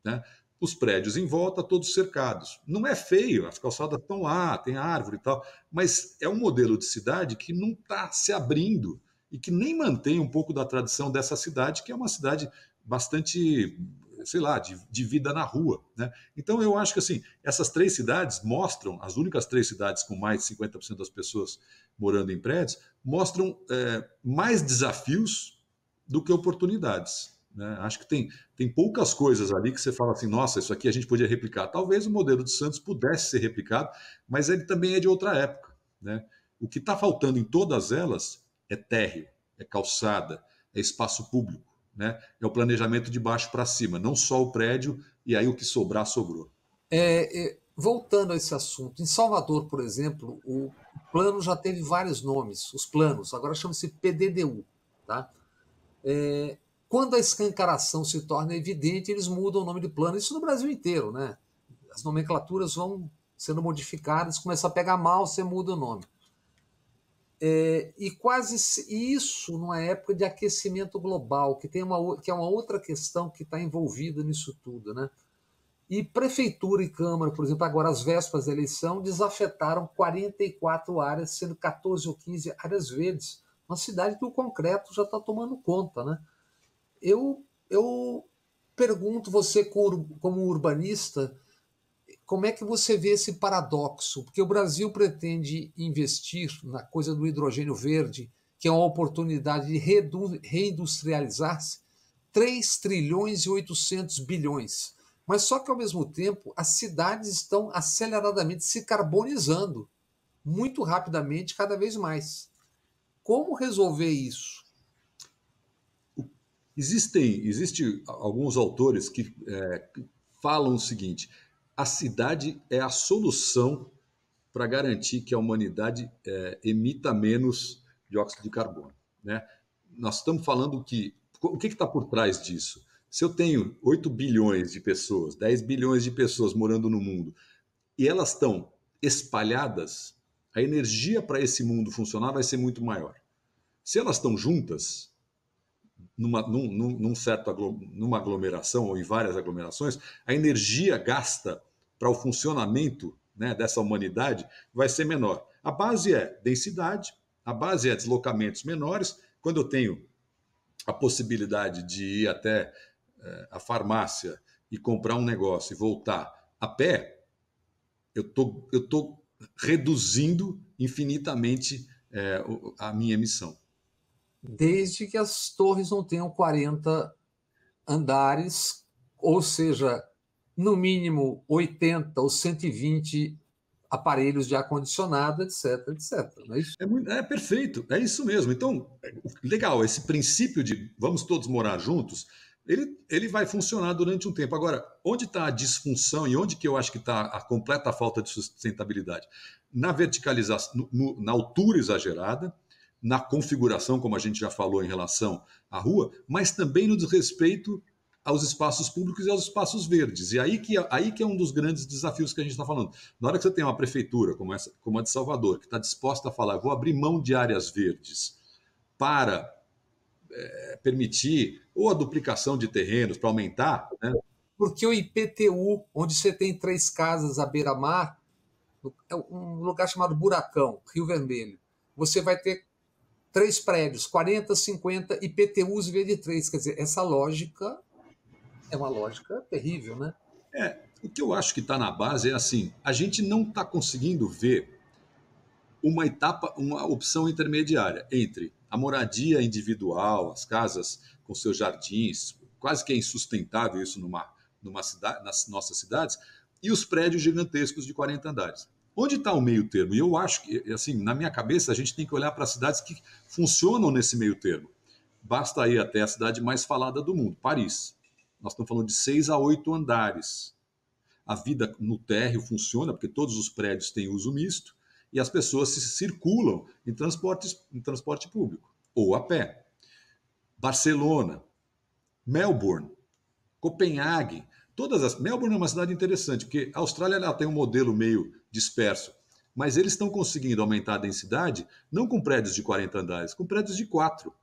né? os prédios em volta, todos cercados. Não é feio, as calçadas estão lá, tem árvore e tal, mas é um modelo de cidade que não está se abrindo e que nem mantém um pouco da tradição dessa cidade, que é uma cidade bastante sei lá, de, de, vida na rua. Né? Então, eu acho que assim, essas três cidades mostram, as únicas três cidades com mais de 50% das pessoas morando em prédios, mostram é, mais desafios do que oportunidades. Né? Acho que tem, tem poucas coisas ali que você fala assim, nossa, isso aqui a gente podia replicar. Talvez o modelo de Santos pudesse ser replicado, mas ele também é de outra época. Né? O que está faltando em todas elas é térreo, é calçada, é espaço público né? É o planejamento de baixo para cima, não só o prédio, e aí o que sobrar, sobrou.
É, é, voltando a esse assunto, em Salvador, por exemplo, o plano já teve vários nomes, os planos, agora chama-se PDDU. Tá? É, quando a escancaração se torna evidente, eles mudam o nome de plano, isso no Brasil inteiro, né? As nomenclaturas vão sendo modificadas, começa a pegar mal, você muda o nome. É, e quase isso numa época de aquecimento global, que, tem uma, que é uma outra questão que está envolvida nisso tudo. Né? E prefeitura e Câmara, por exemplo, agora às vésperas da eleição, desafetaram 44 áreas, sendo 14 ou 15 áreas verdes. Uma cidade que o concreto já está tomando conta. Né? Eu, eu pergunto você, como urbanista, como é que você vê esse paradoxo? Porque o Brasil pretende investir na coisa do hidrogênio verde, que é uma oportunidade de reindustrializar-se, 3 trilhões e 800 bilhões. Mas só que, ao mesmo tempo, as cidades estão aceleradamente se carbonizando, muito rapidamente, cada vez mais. Como resolver isso?
Existem, existe alguns autores que é, falam o seguinte: a cidade é a solução para garantir que a humanidade é, emita menos dióxido de carbono. Né? Nós estamos falando que. O que está por trás disso? Se eu tenho 8 bilhões de pessoas, 10 bilhões de pessoas morando no mundo, e elas estão espalhadas, a energia para esse mundo funcionar vai ser muito maior. Se elas estão juntas, numa, num, num certo numa aglomeração ou em várias aglomerações, a energia gasta para o funcionamento né, dessa humanidade vai ser menor. A base é densidade, a base é deslocamentos menores. Quando eu tenho a possibilidade de ir até eh, a farmácia e comprar um negócio e voltar a pé, eu tô, estou tô
reduzindo infinitamente eh, a minha emissão desde que as torres não tenham 40 andares, ou seja, no mínimo 80 ou 120 aparelhos de ar-condicionado, etc, etc. Não é, isso? É, muito, é perfeito, é isso mesmo. Então,
legal, esse princípio de vamos todos morar juntos, ele, ele vai funcionar durante um tempo. Agora, onde está a disfunção e onde que eu acho que está a completa falta de sustentabilidade? Na verticalização, no, no, na altura exagerada, na configuração, como a gente já falou em relação à rua, mas também no desrespeito aos espaços públicos e aos espaços verdes. E aí que, é, aí que é um dos grandes desafios que a gente está falando. Na hora que você tem uma prefeitura como, essa, como a de Salvador, que está disposta a falar, vou abrir mão de áreas verdes para é, permitir ou a duplicação de terrenos, para aumentar. Né?
Porque o IPTU, onde você tem três casas à beira-mar, é um lugar chamado Buracão, Rio Vermelho. Você vai ter três prédios, 40, 50 e PTUs verde 3. Quer dizer, essa lógica é uma lógica terrível, né?
É, o que eu acho que está na base é assim: a gente não está conseguindo ver uma etapa, uma opção intermediária entre a moradia individual, as casas com seus jardins, quase que é insustentável isso numa, numa cidade, nas nossas cidades, e os prédios gigantescos de 40 andares. Onde está o meio termo? E eu acho que, assim, na minha cabeça, a gente tem que olhar para cidades que funcionam nesse meio termo. Basta ir até a cidade mais falada do mundo, Paris. Nós estamos falando de seis a oito andares. A vida no térreo funciona, porque todos os prédios têm uso misto, e as pessoas se circulam em, transportes, em transporte público, ou a pé. Barcelona, Melbourne, Copenhague, Todas as... Melbourne é uma cidade interessante, porque a Austrália ela tem um modelo meio disperso, mas eles estão conseguindo aumentar a densidade não com prédios de 40 andares, com prédios de 4.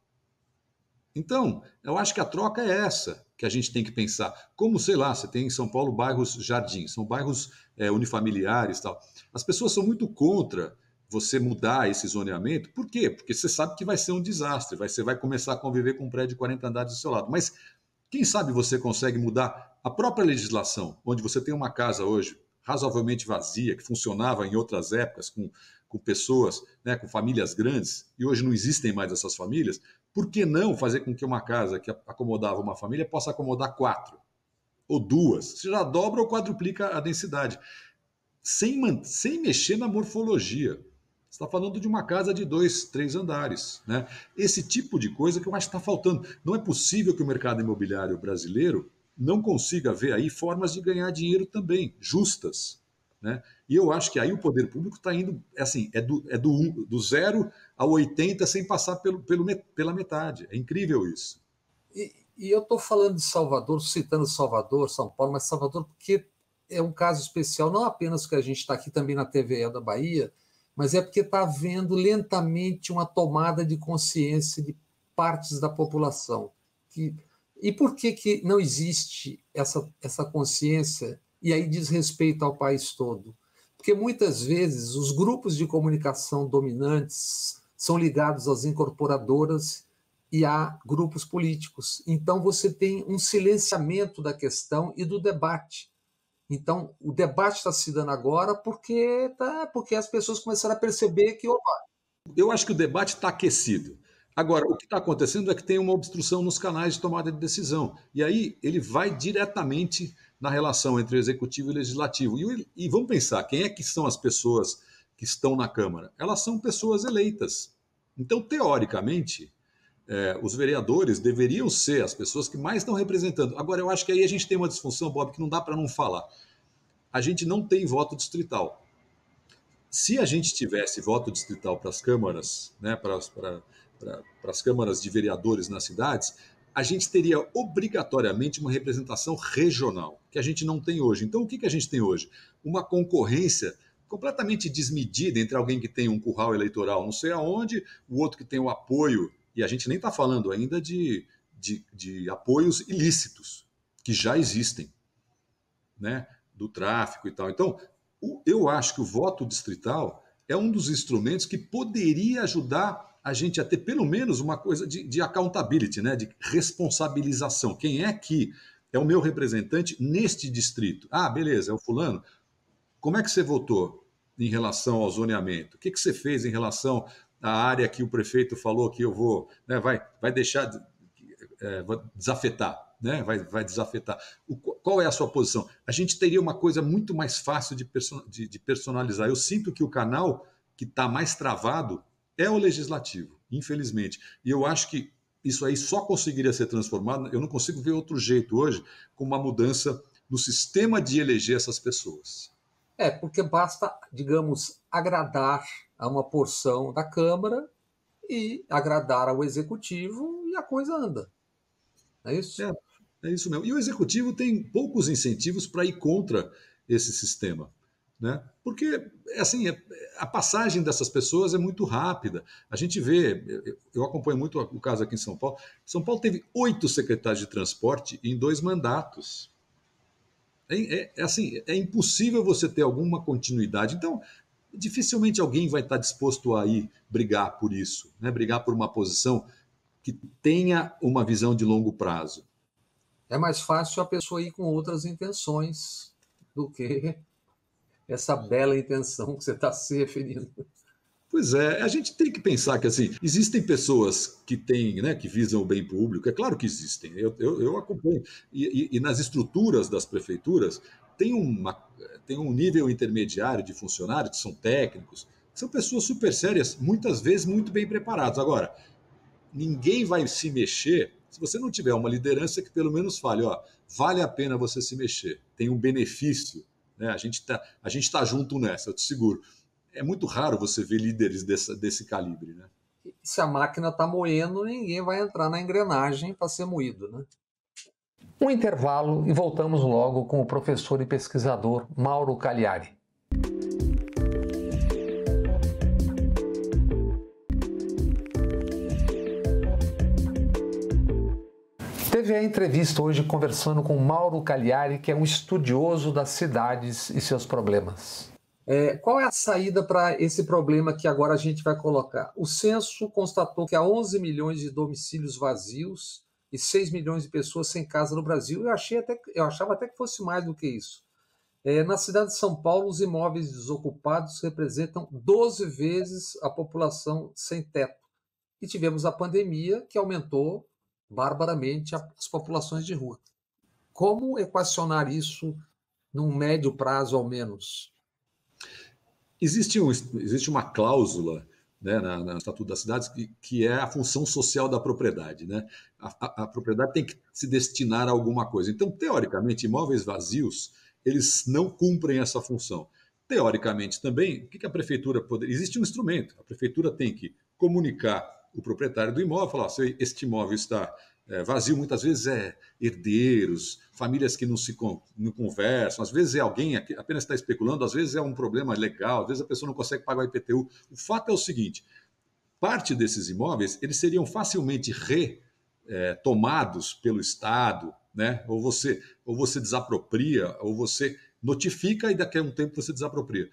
Então, eu acho que a troca é essa que a gente tem que pensar. Como, sei lá, você tem em São Paulo bairros jardins, são bairros é, unifamiliares tal. As pessoas são muito contra você mudar esse zoneamento. Por quê? Porque você sabe que vai ser um desastre, vai, você vai começar a conviver com um prédio de 40 andares do seu lado. Mas quem sabe você consegue mudar a própria legislação, onde você tem uma casa hoje razoavelmente vazia, que funcionava em outras épocas com, com pessoas, né, com famílias grandes, e hoje não existem mais essas famílias, por que não fazer com que uma casa que acomodava uma família possa acomodar quatro ou duas? Você já dobra ou quadruplica a densidade, sem, sem mexer na morfologia. Você está falando de uma casa de dois, três andares. Né? Esse tipo de coisa que eu acho que está faltando. Não é possível que o mercado imobiliário brasileiro não consiga ver aí formas de ganhar dinheiro também, justas. Né? E eu acho que aí o poder público está indo, é assim, é do, é do, do zero a 80 sem passar pelo, pelo, pela
metade. É incrível isso. E, e eu estou falando de Salvador, citando Salvador, São Paulo, mas Salvador porque é um caso especial, não apenas que a gente está aqui também na TVE da Bahia, mas é porque está havendo lentamente uma tomada de consciência de partes da população que e por que, que não existe essa, essa consciência, e aí diz respeito ao país todo? Porque muitas vezes os grupos de comunicação dominantes são ligados às incorporadoras e a grupos políticos. Então você tem um silenciamento da questão e do debate. Então o debate está se dando agora porque tá, porque as pessoas começaram a perceber que opa. Eu acho que o debate está aquecido. Agora, o que
está acontecendo é que tem uma obstrução nos canais de tomada de decisão. E aí ele vai diretamente na relação entre executivo e legislativo. E, e vamos pensar, quem é que são as pessoas que estão na Câmara? Elas são pessoas eleitas. Então, teoricamente, é, os vereadores deveriam ser as pessoas que mais estão representando. Agora, eu acho que aí a gente tem uma disfunção, Bob, que não dá para não falar. A gente não tem voto distrital. Se a gente tivesse voto distrital para as câmaras, né, para para as câmaras de vereadores nas cidades, a gente teria obrigatoriamente uma representação regional, que a gente não tem hoje. Então, o que, que a gente tem hoje? Uma concorrência completamente desmedida entre alguém que tem um curral eleitoral não sei aonde, o outro que tem o apoio, e a gente nem está falando ainda de, de, de, apoios ilícitos, que já existem, né? do tráfico e tal. Então, o, eu acho que o voto distrital é um dos instrumentos que poderia ajudar a gente a ter pelo menos uma coisa de, de accountability, né? de responsabilização. Quem é que é o meu representante neste distrito? Ah, beleza, é o fulano. Como é que você votou em relação ao zoneamento? O que, que você fez em relação à área que o prefeito falou que eu vou, né, vai, vai deixar é, desafetar, né? vai, vai desafetar. O, qual é a sua posição? A gente teria uma coisa muito mais fácil de, de, de personalizar. Eu sinto que o canal que está mais travado é o legislativo, infelizmente. E eu acho que isso aí só conseguiria ser transformado, eu não consigo ver outro jeito hoje, com uma mudança no sistema de eleger essas pessoas.
É, porque basta, digamos, agradar a uma porção da Câmara e agradar ao Executivo e a coisa anda. É isso? É, é isso mesmo. E o Executivo tem poucos
incentivos para ir contra esse sistema né? Porque assim é, a passagem dessas pessoas é muito rápida. A gente vê, eu acompanho muito o caso aqui em São Paulo. São Paulo teve oito secretários de transporte em dois mandatos. É, é, é, assim, é impossível você ter alguma continuidade. Então, dificilmente alguém vai estar disposto a ir brigar por isso, né? Brigar por uma posição que tenha uma visão de longo prazo.
É mais fácil a pessoa ir com outras intenções do que essa bela intenção que você está se referindo.
Pois é, a gente tem que pensar que assim, existem pessoas que têm, né, que visam o bem público, é claro que existem, eu, eu, eu acompanho. E, e, e, nas estruturas das prefeituras tem, uma, tem um nível intermediário de funcionários que são técnicos, que são pessoas super sérias, muitas vezes muito bem preparadas. Agora, ninguém vai se mexer se você não tiver uma liderança que pelo menos fale, ó, vale a pena você se mexer, tem um benefício né? A gente está tá junto nessa, eu te seguro. É muito raro você ver líderes desse calibre. Né?
Se a máquina está moendo, ninguém vai entrar na engrenagem para ser moído. Né? Um intervalo e voltamos logo com o professor e pesquisador Mauro Cagliari. a Entrevista hoje conversando com Mauro Cagliari, que é um estudioso das cidades e seus problemas. É, qual é a saída para esse problema que agora a gente vai colocar? O censo constatou que há 11 milhões de domicílios vazios e 6 milhões de pessoas sem casa no Brasil. Eu, achei até, eu achava até que fosse mais do que isso. É, na cidade de São Paulo, os imóveis desocupados representam 12 vezes a população sem teto. E tivemos a pandemia, que aumentou barbaramente as populações de rua. Como equacionar isso num médio prazo, ao menos? Existe, um,
existe uma cláusula né, na, na Estatuto das Cidades, que, que é a função social da propriedade. Né? A, a, a, propriedade tem que se destinar a alguma coisa. Então, teoricamente, imóveis vazios, eles não cumprem essa função. Teoricamente também, o que, a prefeitura poderia... Existe um instrumento, a prefeitura tem que comunicar o proprietário do imóvel, falar, se este imóvel está é, vazio, muitas vezes é herdeiros, famílias que não se con não conversam, às vezes é alguém que apenas está especulando, às vezes é um problema legal, às vezes a pessoa não consegue pagar o IPTU. O fato é o seguinte, parte desses imóveis, eles seriam facilmente retomados é, pelo Estado, né? ou, você, ou você desapropria, ou você notifica e daqui a um tempo você desapropria.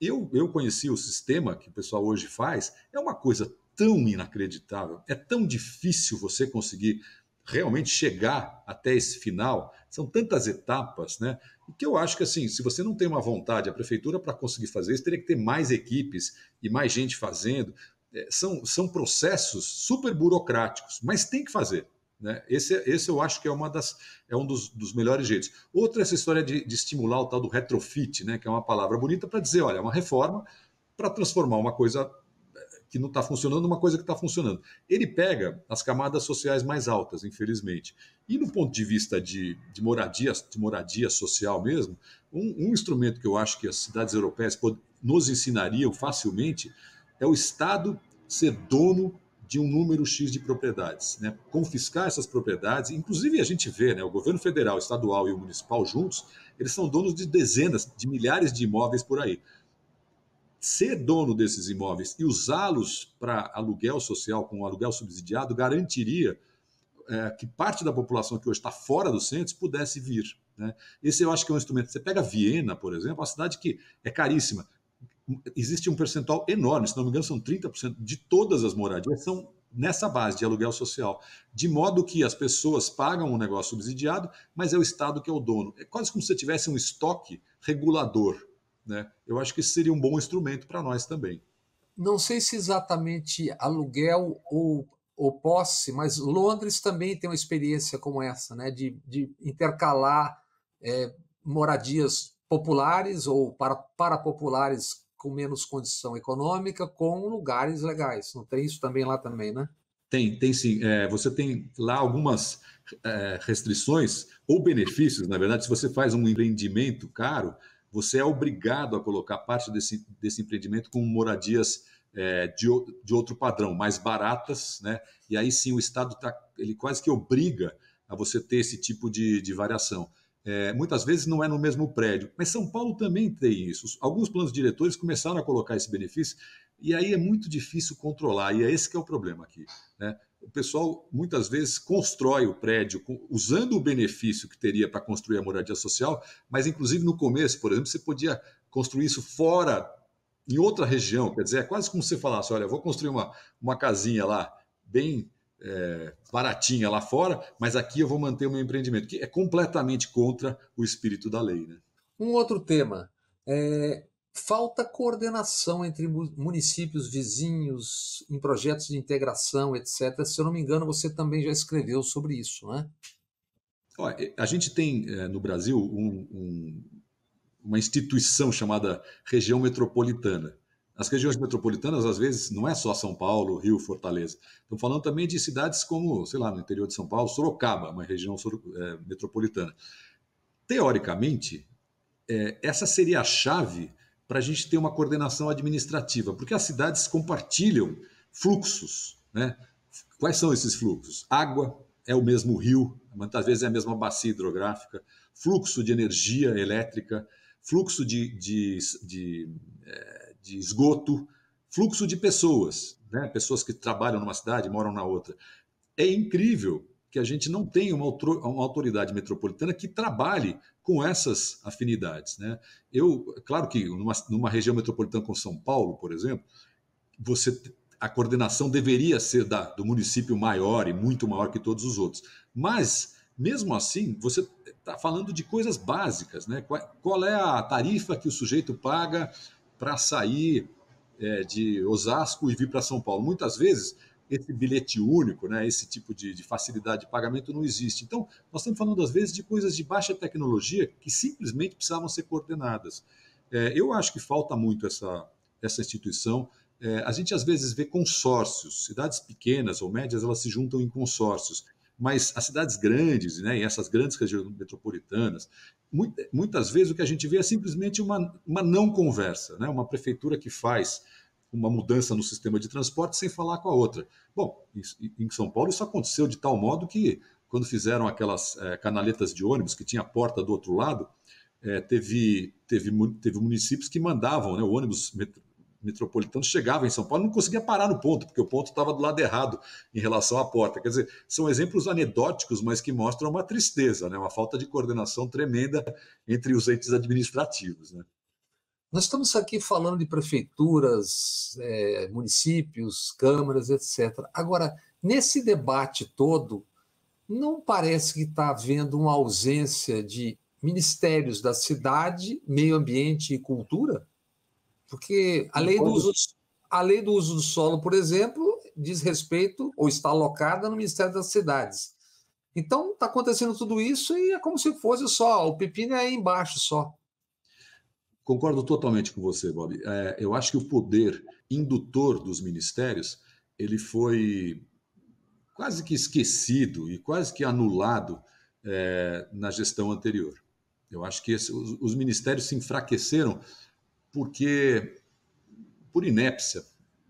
Eu, eu conheci o sistema que o pessoal hoje faz, é uma coisa tão inacreditável, é tão difícil você conseguir realmente chegar até esse final. São tantas etapas, né? que eu acho que assim, se você não tem uma vontade, a prefeitura para conseguir fazer isso teria que ter mais equipes e mais gente fazendo. É, são, são processos super burocráticos, mas tem que fazer. Né? Esse, esse eu acho que é, uma das, é um dos, dos melhores jeitos. Outra é essa história de, de estimular o tal do retrofit, né? que é uma palavra bonita para dizer, olha, é uma reforma para transformar uma coisa que não está funcionando, uma coisa que está funcionando. Ele pega as camadas sociais mais altas, infelizmente. E no ponto de vista de, de, moradia, de moradia social mesmo, um, um instrumento que eu acho que as cidades europeias pod, nos ensinariam facilmente é o Estado ser dono de um número X de propriedades, né? confiscar essas propriedades, inclusive a gente vê, né, o governo federal, estadual e o municipal juntos, eles são donos de dezenas, de milhares de imóveis por aí ser dono desses imóveis e usá-los para aluguel social, com aluguel subsidiado, garantiria é, que parte da população que hoje está fora dos centros pudesse vir. Né? Esse eu acho que é um instrumento. Você pega Viena, por exemplo, é uma cidade que é caríssima. Existe um percentual enorme, se não me engano, são 30% de todas as moradias são nessa base de aluguel social, de modo que as pessoas pagam um negócio subsidiado, mas é o Estado que é o dono. É quase como se você tivesse um estoque regulador né? Eu acho que seria um bom instrumento
para nós também. Não sei se exatamente aluguel ou, ou posse, mas Londres também tem uma experiência como essa, né? De, de intercalar é, moradias populares ou para, para populares com menos condição econômica com lugares legais. Não tem isso também lá também, né?
Tem, tem sim. É, você tem lá algumas é, restrições ou benefícios, na verdade, se você faz um empreendimento caro, você é obrigado a colocar parte desse, desse empreendimento com moradias é, de, de outro padrão, mais baratas, né? E aí sim o Estado tá, ele quase que obriga a você ter esse tipo de, de variação. É, muitas vezes não é no mesmo prédio, mas São Paulo também tem isso. Alguns planos diretores começaram a colocar esse benefício e aí é muito difícil controlar, e é esse que é o problema aqui. Né? o pessoal muitas vezes constrói o prédio usando o benefício que teria para construir a moradia social, mas inclusive no começo, por exemplo, você podia construir isso fora, em outra região. Quer dizer, é quase como se você falasse: olha, vou construir uma, uma casinha lá, bem é, baratinha lá fora, mas aqui eu vou manter o meu empreendimento, que é completamente contra o espírito da lei. Né?
Um outro tema. É, Falta coordenação entre municípios vizinhos, em projetos de integração, etc. Se eu não me engano, você também já escreveu sobre isso, né?
Olha, a gente tem eh, no Brasil um, um, uma instituição chamada região metropolitana. As regiões metropolitanas, às vezes, não é só São Paulo, Rio, Fortaleza. Estamos falando também de cidades como, sei lá, no interior de São Paulo, Sorocaba, uma região eh, metropolitana. Teoricamente, eh, essa seria a chave para a gente ter uma coordenação administrativa, porque as cidades compartilham fluxos. Né? Quais são esses fluxos? Água é o mesmo rio, muitas vezes é a mesma bacia hidrográfica, fluxo de energia elétrica, fluxo de, de, de, eh, de esgoto, fluxo de pessoas, né? pessoas que trabalham numa cidade moram na outra. É incrível que a gente não tenha uma autoridade metropolitana que trabalhe com essas afinidades. Né? Eu, claro que numa, numa região metropolitana como São Paulo, por exemplo, você a coordenação deveria ser da, do município maior e muito maior que todos os outros. Mas, mesmo assim, você está falando de coisas básicas, né? Qual, qual, é a tarifa que o sujeito paga para sair é, de Osasco e vir para São Paulo? Muitas vezes esse bilhete único, né, esse tipo de, de, facilidade de pagamento não existe. Então, nós estamos falando, às vezes, de coisas de baixa tecnologia que simplesmente precisavam ser coordenadas. É, eu acho que falta muito essa, essa instituição. É, a gente, às vezes, vê consórcios. Cidades pequenas ou médias, elas se juntam em consórcios. Mas as cidades grandes, né, e essas grandes regiões metropolitanas, muitas vezes o que a gente vê é simplesmente uma, uma não conversa, né, uma prefeitura que faz uma mudança no sistema de transporte sem falar com a outra. Bom, em, São Paulo isso aconteceu de tal modo que, quando fizeram aquelas é, canaletas de ônibus que tinha a porta do outro lado, é, teve, teve, teve municípios que mandavam, né, o ônibus metropolitano chegava em São Paulo não conseguia parar no ponto, porque o ponto estava do lado errado em relação à porta. Quer dizer, são exemplos anedóticos, mas que mostram uma tristeza, né? uma falta de coordenação tremenda
entre os entes administrativos. Né? Nós estamos aqui falando de prefeituras, é, municípios, câmaras, etc. Agora, nesse debate todo, não parece que está havendo uma ausência de ministérios da cidade, meio ambiente e cultura? Porque a lei do uso, a lei do, uso do solo, por exemplo, diz respeito ou está alocada no Ministério das Cidades. Então, está acontecendo tudo isso e é como se fosse só, o pepino é aí embaixo só. Concordo totalmente
com você, Bob. É, eu acho que o poder indutor dos ministérios ele foi quase que esquecido e quase que anulado é, na gestão anterior. Eu acho que esse, os, os, ministérios se enfraqueceram porque, por inépcia,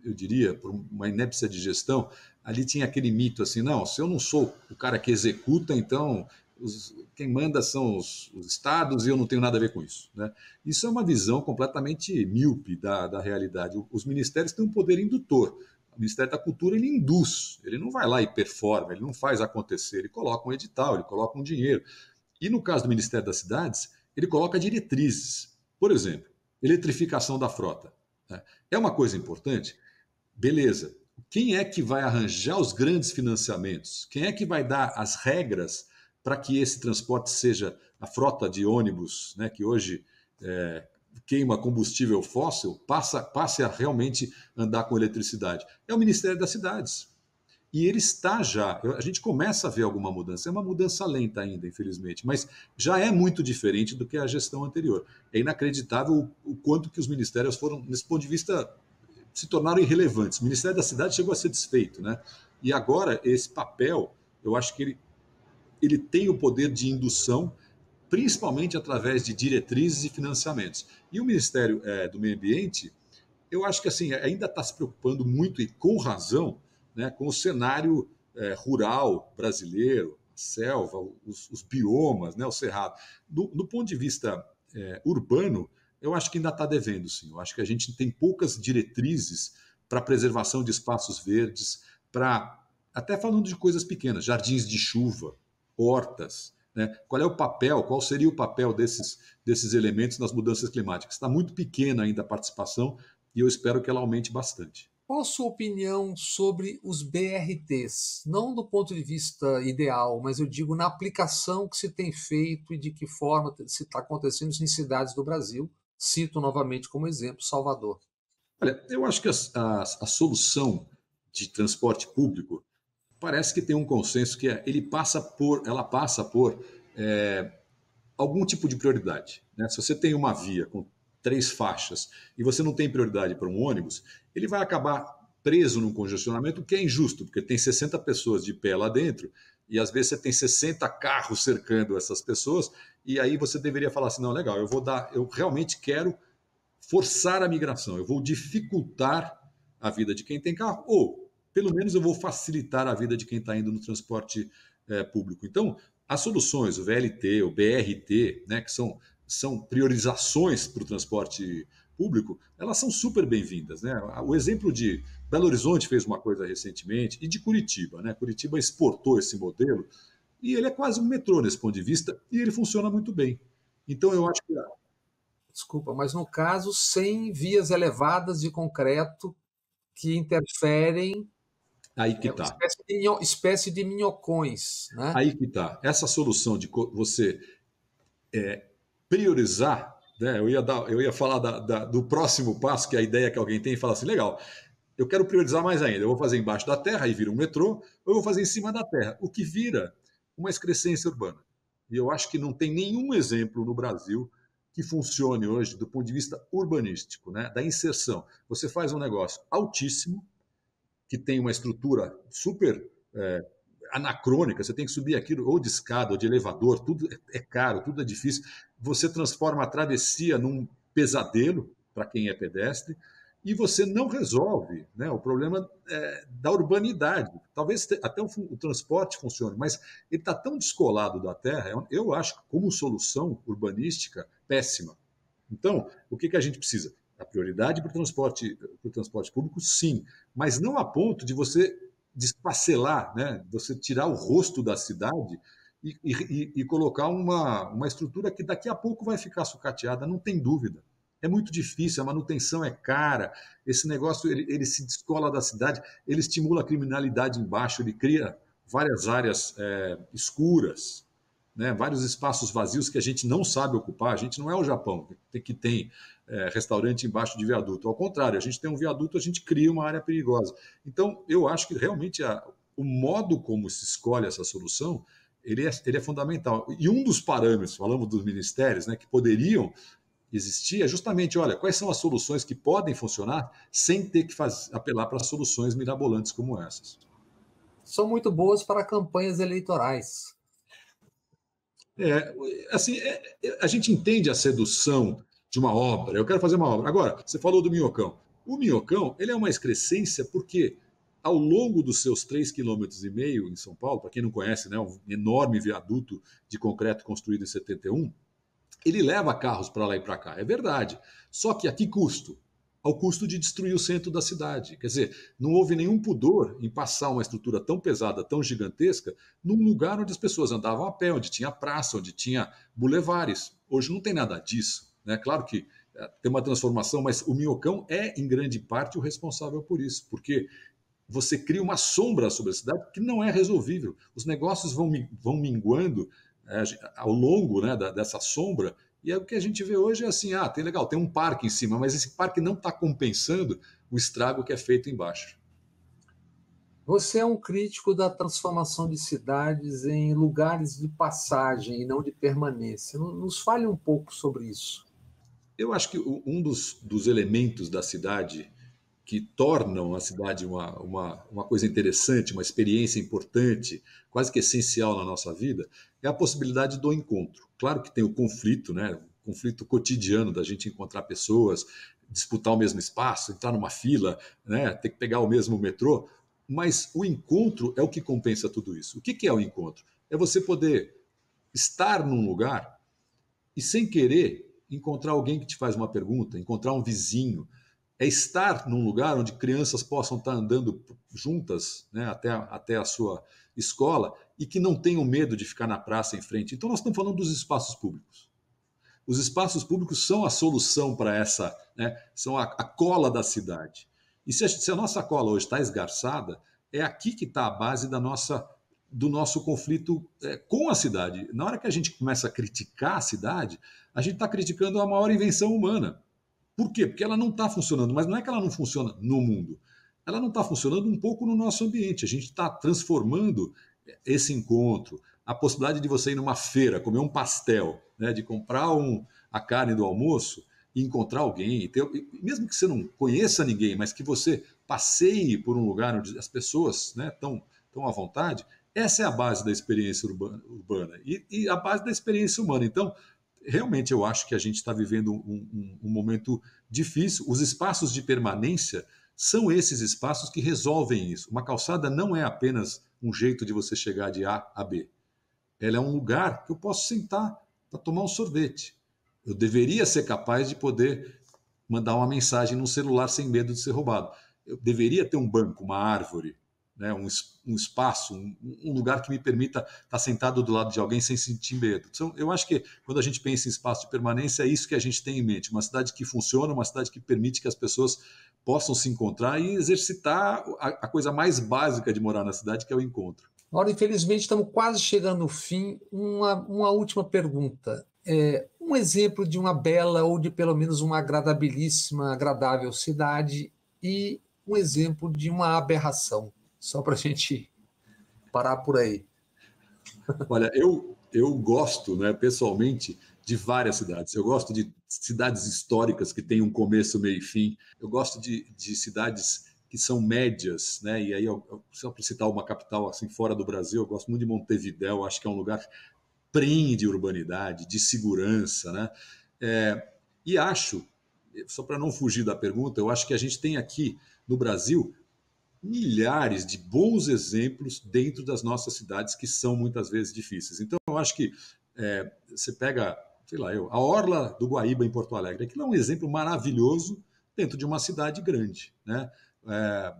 eu diria, por uma inépcia de gestão, ali tinha aquele mito assim, não, se eu não sou o cara que executa, então os, quem manda são os, os, estados e eu não tenho nada a ver com isso. Né? Isso é uma visão completamente míope da, da realidade. Os ministérios têm um poder indutor. O Ministério da Cultura ele induz, ele não vai lá e performa, ele não faz acontecer, ele coloca um edital, ele coloca um dinheiro. E no caso do Ministério das Cidades, ele coloca diretrizes. Por exemplo, eletrificação da frota. Né? É uma coisa importante? Beleza. Quem é que vai arranjar os grandes financiamentos? Quem é que vai dar as regras para que esse transporte seja a frota de ônibus, né, que hoje é, queima combustível fóssil, passa, passe a realmente andar com eletricidade. É o Ministério das Cidades. E ele está já, a gente começa a ver alguma mudança, é uma mudança lenta ainda, infelizmente, mas já é muito diferente do que a gestão anterior. É inacreditável o, o quanto que os ministérios foram, nesse ponto de vista, se tornaram irrelevantes. O Ministério da Cidade chegou a ser desfeito, né? E agora esse papel, eu acho que ele ele tem o poder de indução, principalmente através de diretrizes e financiamentos. E o Ministério é, do Meio Ambiente, eu acho que assim ainda está se preocupando muito e com razão, né, com o cenário é, rural brasileiro, selva, os, os, biomas, né, o cerrado. Do, do ponto de vista é, urbano, eu acho que ainda está devendo, sim. Eu acho que a gente tem poucas diretrizes para preservação de espaços verdes, para até falando de coisas pequenas, jardins de chuva, hortas. Né? Qual é o papel, qual seria o papel desses, desses elementos nas mudanças climáticas? Está muito pequena ainda a participação e eu espero que ela aumente bastante.
Qual a sua opinião sobre os BRTs? Não do ponto de vista ideal, mas eu digo na aplicação que se tem feito e de que forma se está acontecendo em cidades do Brasil. Cito novamente como exemplo Salvador.
Olha, eu acho que a, a, a solução de transporte público parece que tem um consenso que é, ele passa por, ela passa por é, algum tipo de prioridade. Né? Se você tem uma via com três faixas e você não tem prioridade para um ônibus, ele vai acabar preso num congestionamento, que é injusto, porque tem 60 pessoas de pé lá dentro e às vezes você tem 60 carros cercando essas pessoas e aí você deveria falar assim, não, legal, eu vou dar, eu realmente quero forçar a migração, eu vou dificultar a vida de quem tem carro ou pelo menos eu vou facilitar a vida de quem está indo no transporte é, público. Então, as soluções, o VLT, o BRT, né, que são, são priorizações para o transporte público, elas são super bem-vindas. Né? O exemplo de Belo Horizonte fez uma coisa recentemente e de Curitiba. Né? Curitiba exportou esse modelo e ele é quase um metrô nesse ponto de vista e ele funciona muito bem.
Então, eu acho que. Desculpa, mas no caso, sem vias elevadas de concreto que interferem Aí que está. É tá. espécie, de, espécie de minhocões.
Né? Aí que está. Essa solução de você é, priorizar, né? eu, ia dar, eu ia falar da, da, do próximo passo, que é a ideia que alguém tem, e falar assim: legal, eu quero priorizar mais ainda. Eu vou fazer embaixo da terra e vira um metrô, ou eu vou fazer em cima da terra, o que vira uma excrescência urbana. E eu acho que não tem nenhum exemplo no Brasil que funcione hoje do ponto de vista urbanístico, né? da inserção. Você faz um negócio altíssimo, que tem uma estrutura super é, anacrônica, você tem que subir aquilo ou de escada ou de elevador, tudo é, é caro, tudo é difícil. Você transforma a travessia num pesadelo para quem é pedestre e você não resolve né, o problema é, da urbanidade. Talvez até o, o transporte funcione, mas ele está tão descolado da terra, eu acho, como solução urbanística, péssima. Então, o que, que a gente precisa? A prioridade para o transporte, transporte público, sim, mas não a ponto de você despacelar, né? você tirar o rosto da cidade e, e, e, colocar uma, uma estrutura que daqui a pouco vai ficar sucateada, não tem dúvida. É muito difícil, a manutenção é cara, esse negócio ele, ele se descola da cidade, ele estimula a criminalidade embaixo, ele cria várias áreas é, escuras né, vários espaços vazios que a gente não sabe ocupar. A gente não é o Japão, é que tem é, restaurante embaixo de viaduto. Ao contrário, a gente tem um viaduto, a gente cria uma área perigosa. Então, eu acho que realmente a, o modo como se escolhe essa solução ele é, ele é fundamental. E um dos parâmetros, falamos dos ministérios, né, que poderiam existir, é justamente, olha, quais são as soluções que podem funcionar sem ter que faz, apelar para soluções mirabolantes como essas.
São muito boas para campanhas eleitorais. É, assim, é, é,
a gente entende a sedução de uma obra. Eu quero fazer uma obra. Agora, você falou do minhocão. O minhocão ele é uma excrescência porque ao longo dos seus 3,5 km em São Paulo, para quem não conhece, né, um enorme viaduto de concreto construído em 71, ele leva carros para lá e para cá, é verdade. Só que a que custo? ao custo de destruir o centro da cidade. Quer dizer, não houve nenhum pudor em passar uma estrutura tão pesada, tão gigantesca, num lugar onde as pessoas andavam a pé, onde tinha praça, onde tinha bulevares. Hoje não tem nada disso. Né? Claro que eh, tem uma transformação, mas o minhocão é, em grande parte, o responsável por isso, porque você cria uma sombra sobre a cidade que não é resolvível. Os negócios vão, vão minguando é, ao longo né, da, dessa sombra e é o que a gente vê hoje é assim, ah, tem legal, tem um parque em cima, mas esse parque não está compensando o estrago que é feito embaixo.
Você é um crítico da transformação de cidades em lugares de passagem e não de permanência. Nos fale um pouco sobre isso. Eu acho que um dos,
dos elementos da cidade que tornam a cidade uma, uma, uma coisa interessante, uma experiência importante, quase que essencial na nossa vida, é a possibilidade do encontro. Claro que tem o conflito, né? O conflito cotidiano da gente encontrar pessoas, disputar o mesmo espaço, entrar numa fila, né? ter que pegar o mesmo metrô, mas o encontro é o que compensa tudo isso. O que, que é o encontro? É você poder estar num lugar e, sem querer, encontrar alguém que te faz uma pergunta, encontrar um vizinho, é estar num lugar onde crianças possam estar andando juntas né, até, até a sua escola e que não tenham medo de ficar na praça em frente. Então, nós estamos falando dos espaços públicos. Os espaços públicos são a solução para essa, né, são a, a, cola da cidade. E se a, se a nossa cola hoje está esgarçada, é aqui que está a base da nossa do nosso conflito é, com a cidade. Na hora que a gente começa a criticar a cidade, a gente está criticando a maior invenção humana, por quê? Porque ela não está funcionando. Mas não é que ela não funciona no mundo. Ela não está funcionando um pouco no nosso ambiente. A gente está transformando esse encontro, a possibilidade de você ir numa feira, comer um pastel, né, de comprar um, a carne do almoço e encontrar alguém, e ter, mesmo que você não conheça ninguém, mas que você passeie por um lugar onde as pessoas estão né, tão à vontade, essa é a base da experiência urbana, urbana e, e, a base da experiência humana. Então, realmente eu acho que a gente está vivendo um, um, um, momento difícil. Os espaços de permanência são esses espaços que resolvem isso. Uma calçada não é apenas um jeito de você chegar de A a B. Ela é um lugar que eu posso sentar para tomar um sorvete. Eu deveria ser capaz de poder mandar uma mensagem no celular sem medo de ser roubado. Eu deveria ter um banco, uma árvore, né, um, um espaço, um, um, lugar que me permita estar tá sentado do lado de alguém sem sentir medo. Então, eu acho que quando a gente pensa em espaço de permanência, é isso que a gente tem em mente: uma cidade que funciona, uma cidade que permite que as pessoas possam se encontrar e exercitar a, a coisa mais básica de morar na cidade, que é o encontro.
Agora infelizmente estamos quase chegando ao fim. Uma, uma última pergunta. É, um exemplo de uma bela ou de pelo menos uma agradabilíssima, agradável cidade e um exemplo de uma aberração. Só para a gente parar
por aí. Olha, eu, eu gosto, né, pessoalmente, de várias cidades. Eu gosto de cidades históricas que têm um começo, meio e fim. Eu gosto de, de cidades que são médias, né? E aí, eu, só para citar uma capital assim fora do Brasil, eu gosto muito de Montevidéu. Acho que é um lugar prende de urbanidade, de segurança, né? É, e acho, só para não fugir da pergunta, eu acho que a gente tem aqui no Brasil milhares de bons exemplos dentro das nossas cidades que são muitas vezes difíceis. Então, eu acho que é, você pega, sei lá, eu, a Orla do Guaíba em Porto Alegre, aquilo é um exemplo maravilhoso dentro de uma cidade grande. Né? É,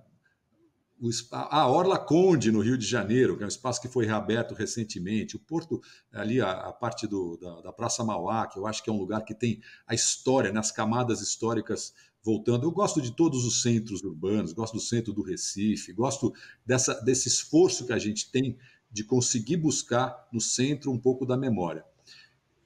a Orla Conde, no Rio de Janeiro, que é um espaço que foi reaberto recentemente, o Porto, ali a, a parte do, da, da Praça Mauá, que eu acho que é um lugar que tem a história, nas camadas históricas voltando, eu gosto de todos os centros urbanos, gosto do centro do Recife, gosto dessa, desse esforço que a gente tem de conseguir buscar no centro um pouco da memória.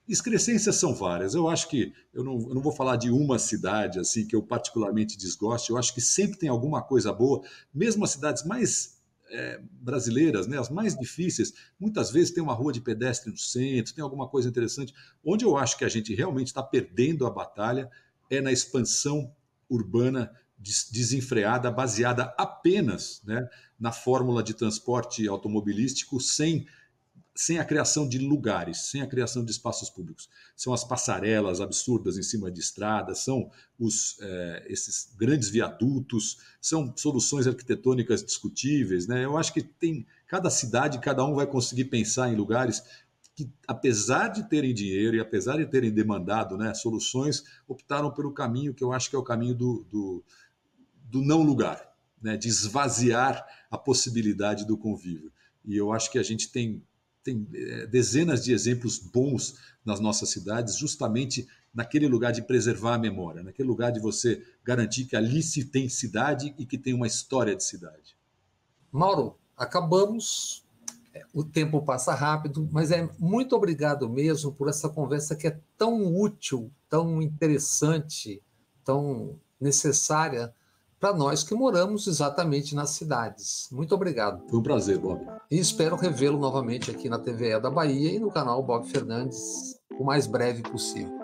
Excrescências são várias. Eu acho que eu não, eu não, vou falar de uma cidade assim que eu particularmente desgosto. Eu acho que sempre tem alguma coisa boa, mesmo as cidades mais é, brasileiras, né, as mais difíceis, muitas vezes tem uma rua de pedestre no centro, tem alguma coisa interessante. Onde eu acho que a gente realmente está perdendo a batalha é na expansão urbana desenfreada, baseada apenas né, na fórmula de transporte automobilístico, sem, sem a criação de lugares, sem a criação de espaços públicos. São as passarelas absurdas em cima de estradas, são os, é, esses grandes viadutos, são soluções arquitetônicas discutíveis. Né? Eu acho que tem cada cidade, cada um vai conseguir pensar em lugares que, apesar de terem dinheiro e apesar de terem demandado né, soluções, optaram pelo caminho que eu acho que é o caminho do, do, do não lugar, né, de esvaziar a possibilidade do convívio. E eu acho que a gente tem, tem eh, dezenas de exemplos bons nas nossas cidades, justamente naquele lugar de preservar a memória, naquele lugar de você garantir que ali se tem
cidade e que tem uma história de cidade. Mauro, acabamos o tempo passa rápido, mas é muito obrigado mesmo por essa conversa que é tão útil, tão interessante, tão necessária para nós que moramos exatamente nas cidades. Muito obrigado. Foi um prazer, Bob. E espero revê-lo novamente aqui na TVE da Bahia e no canal Bob Fernandes o mais breve possível.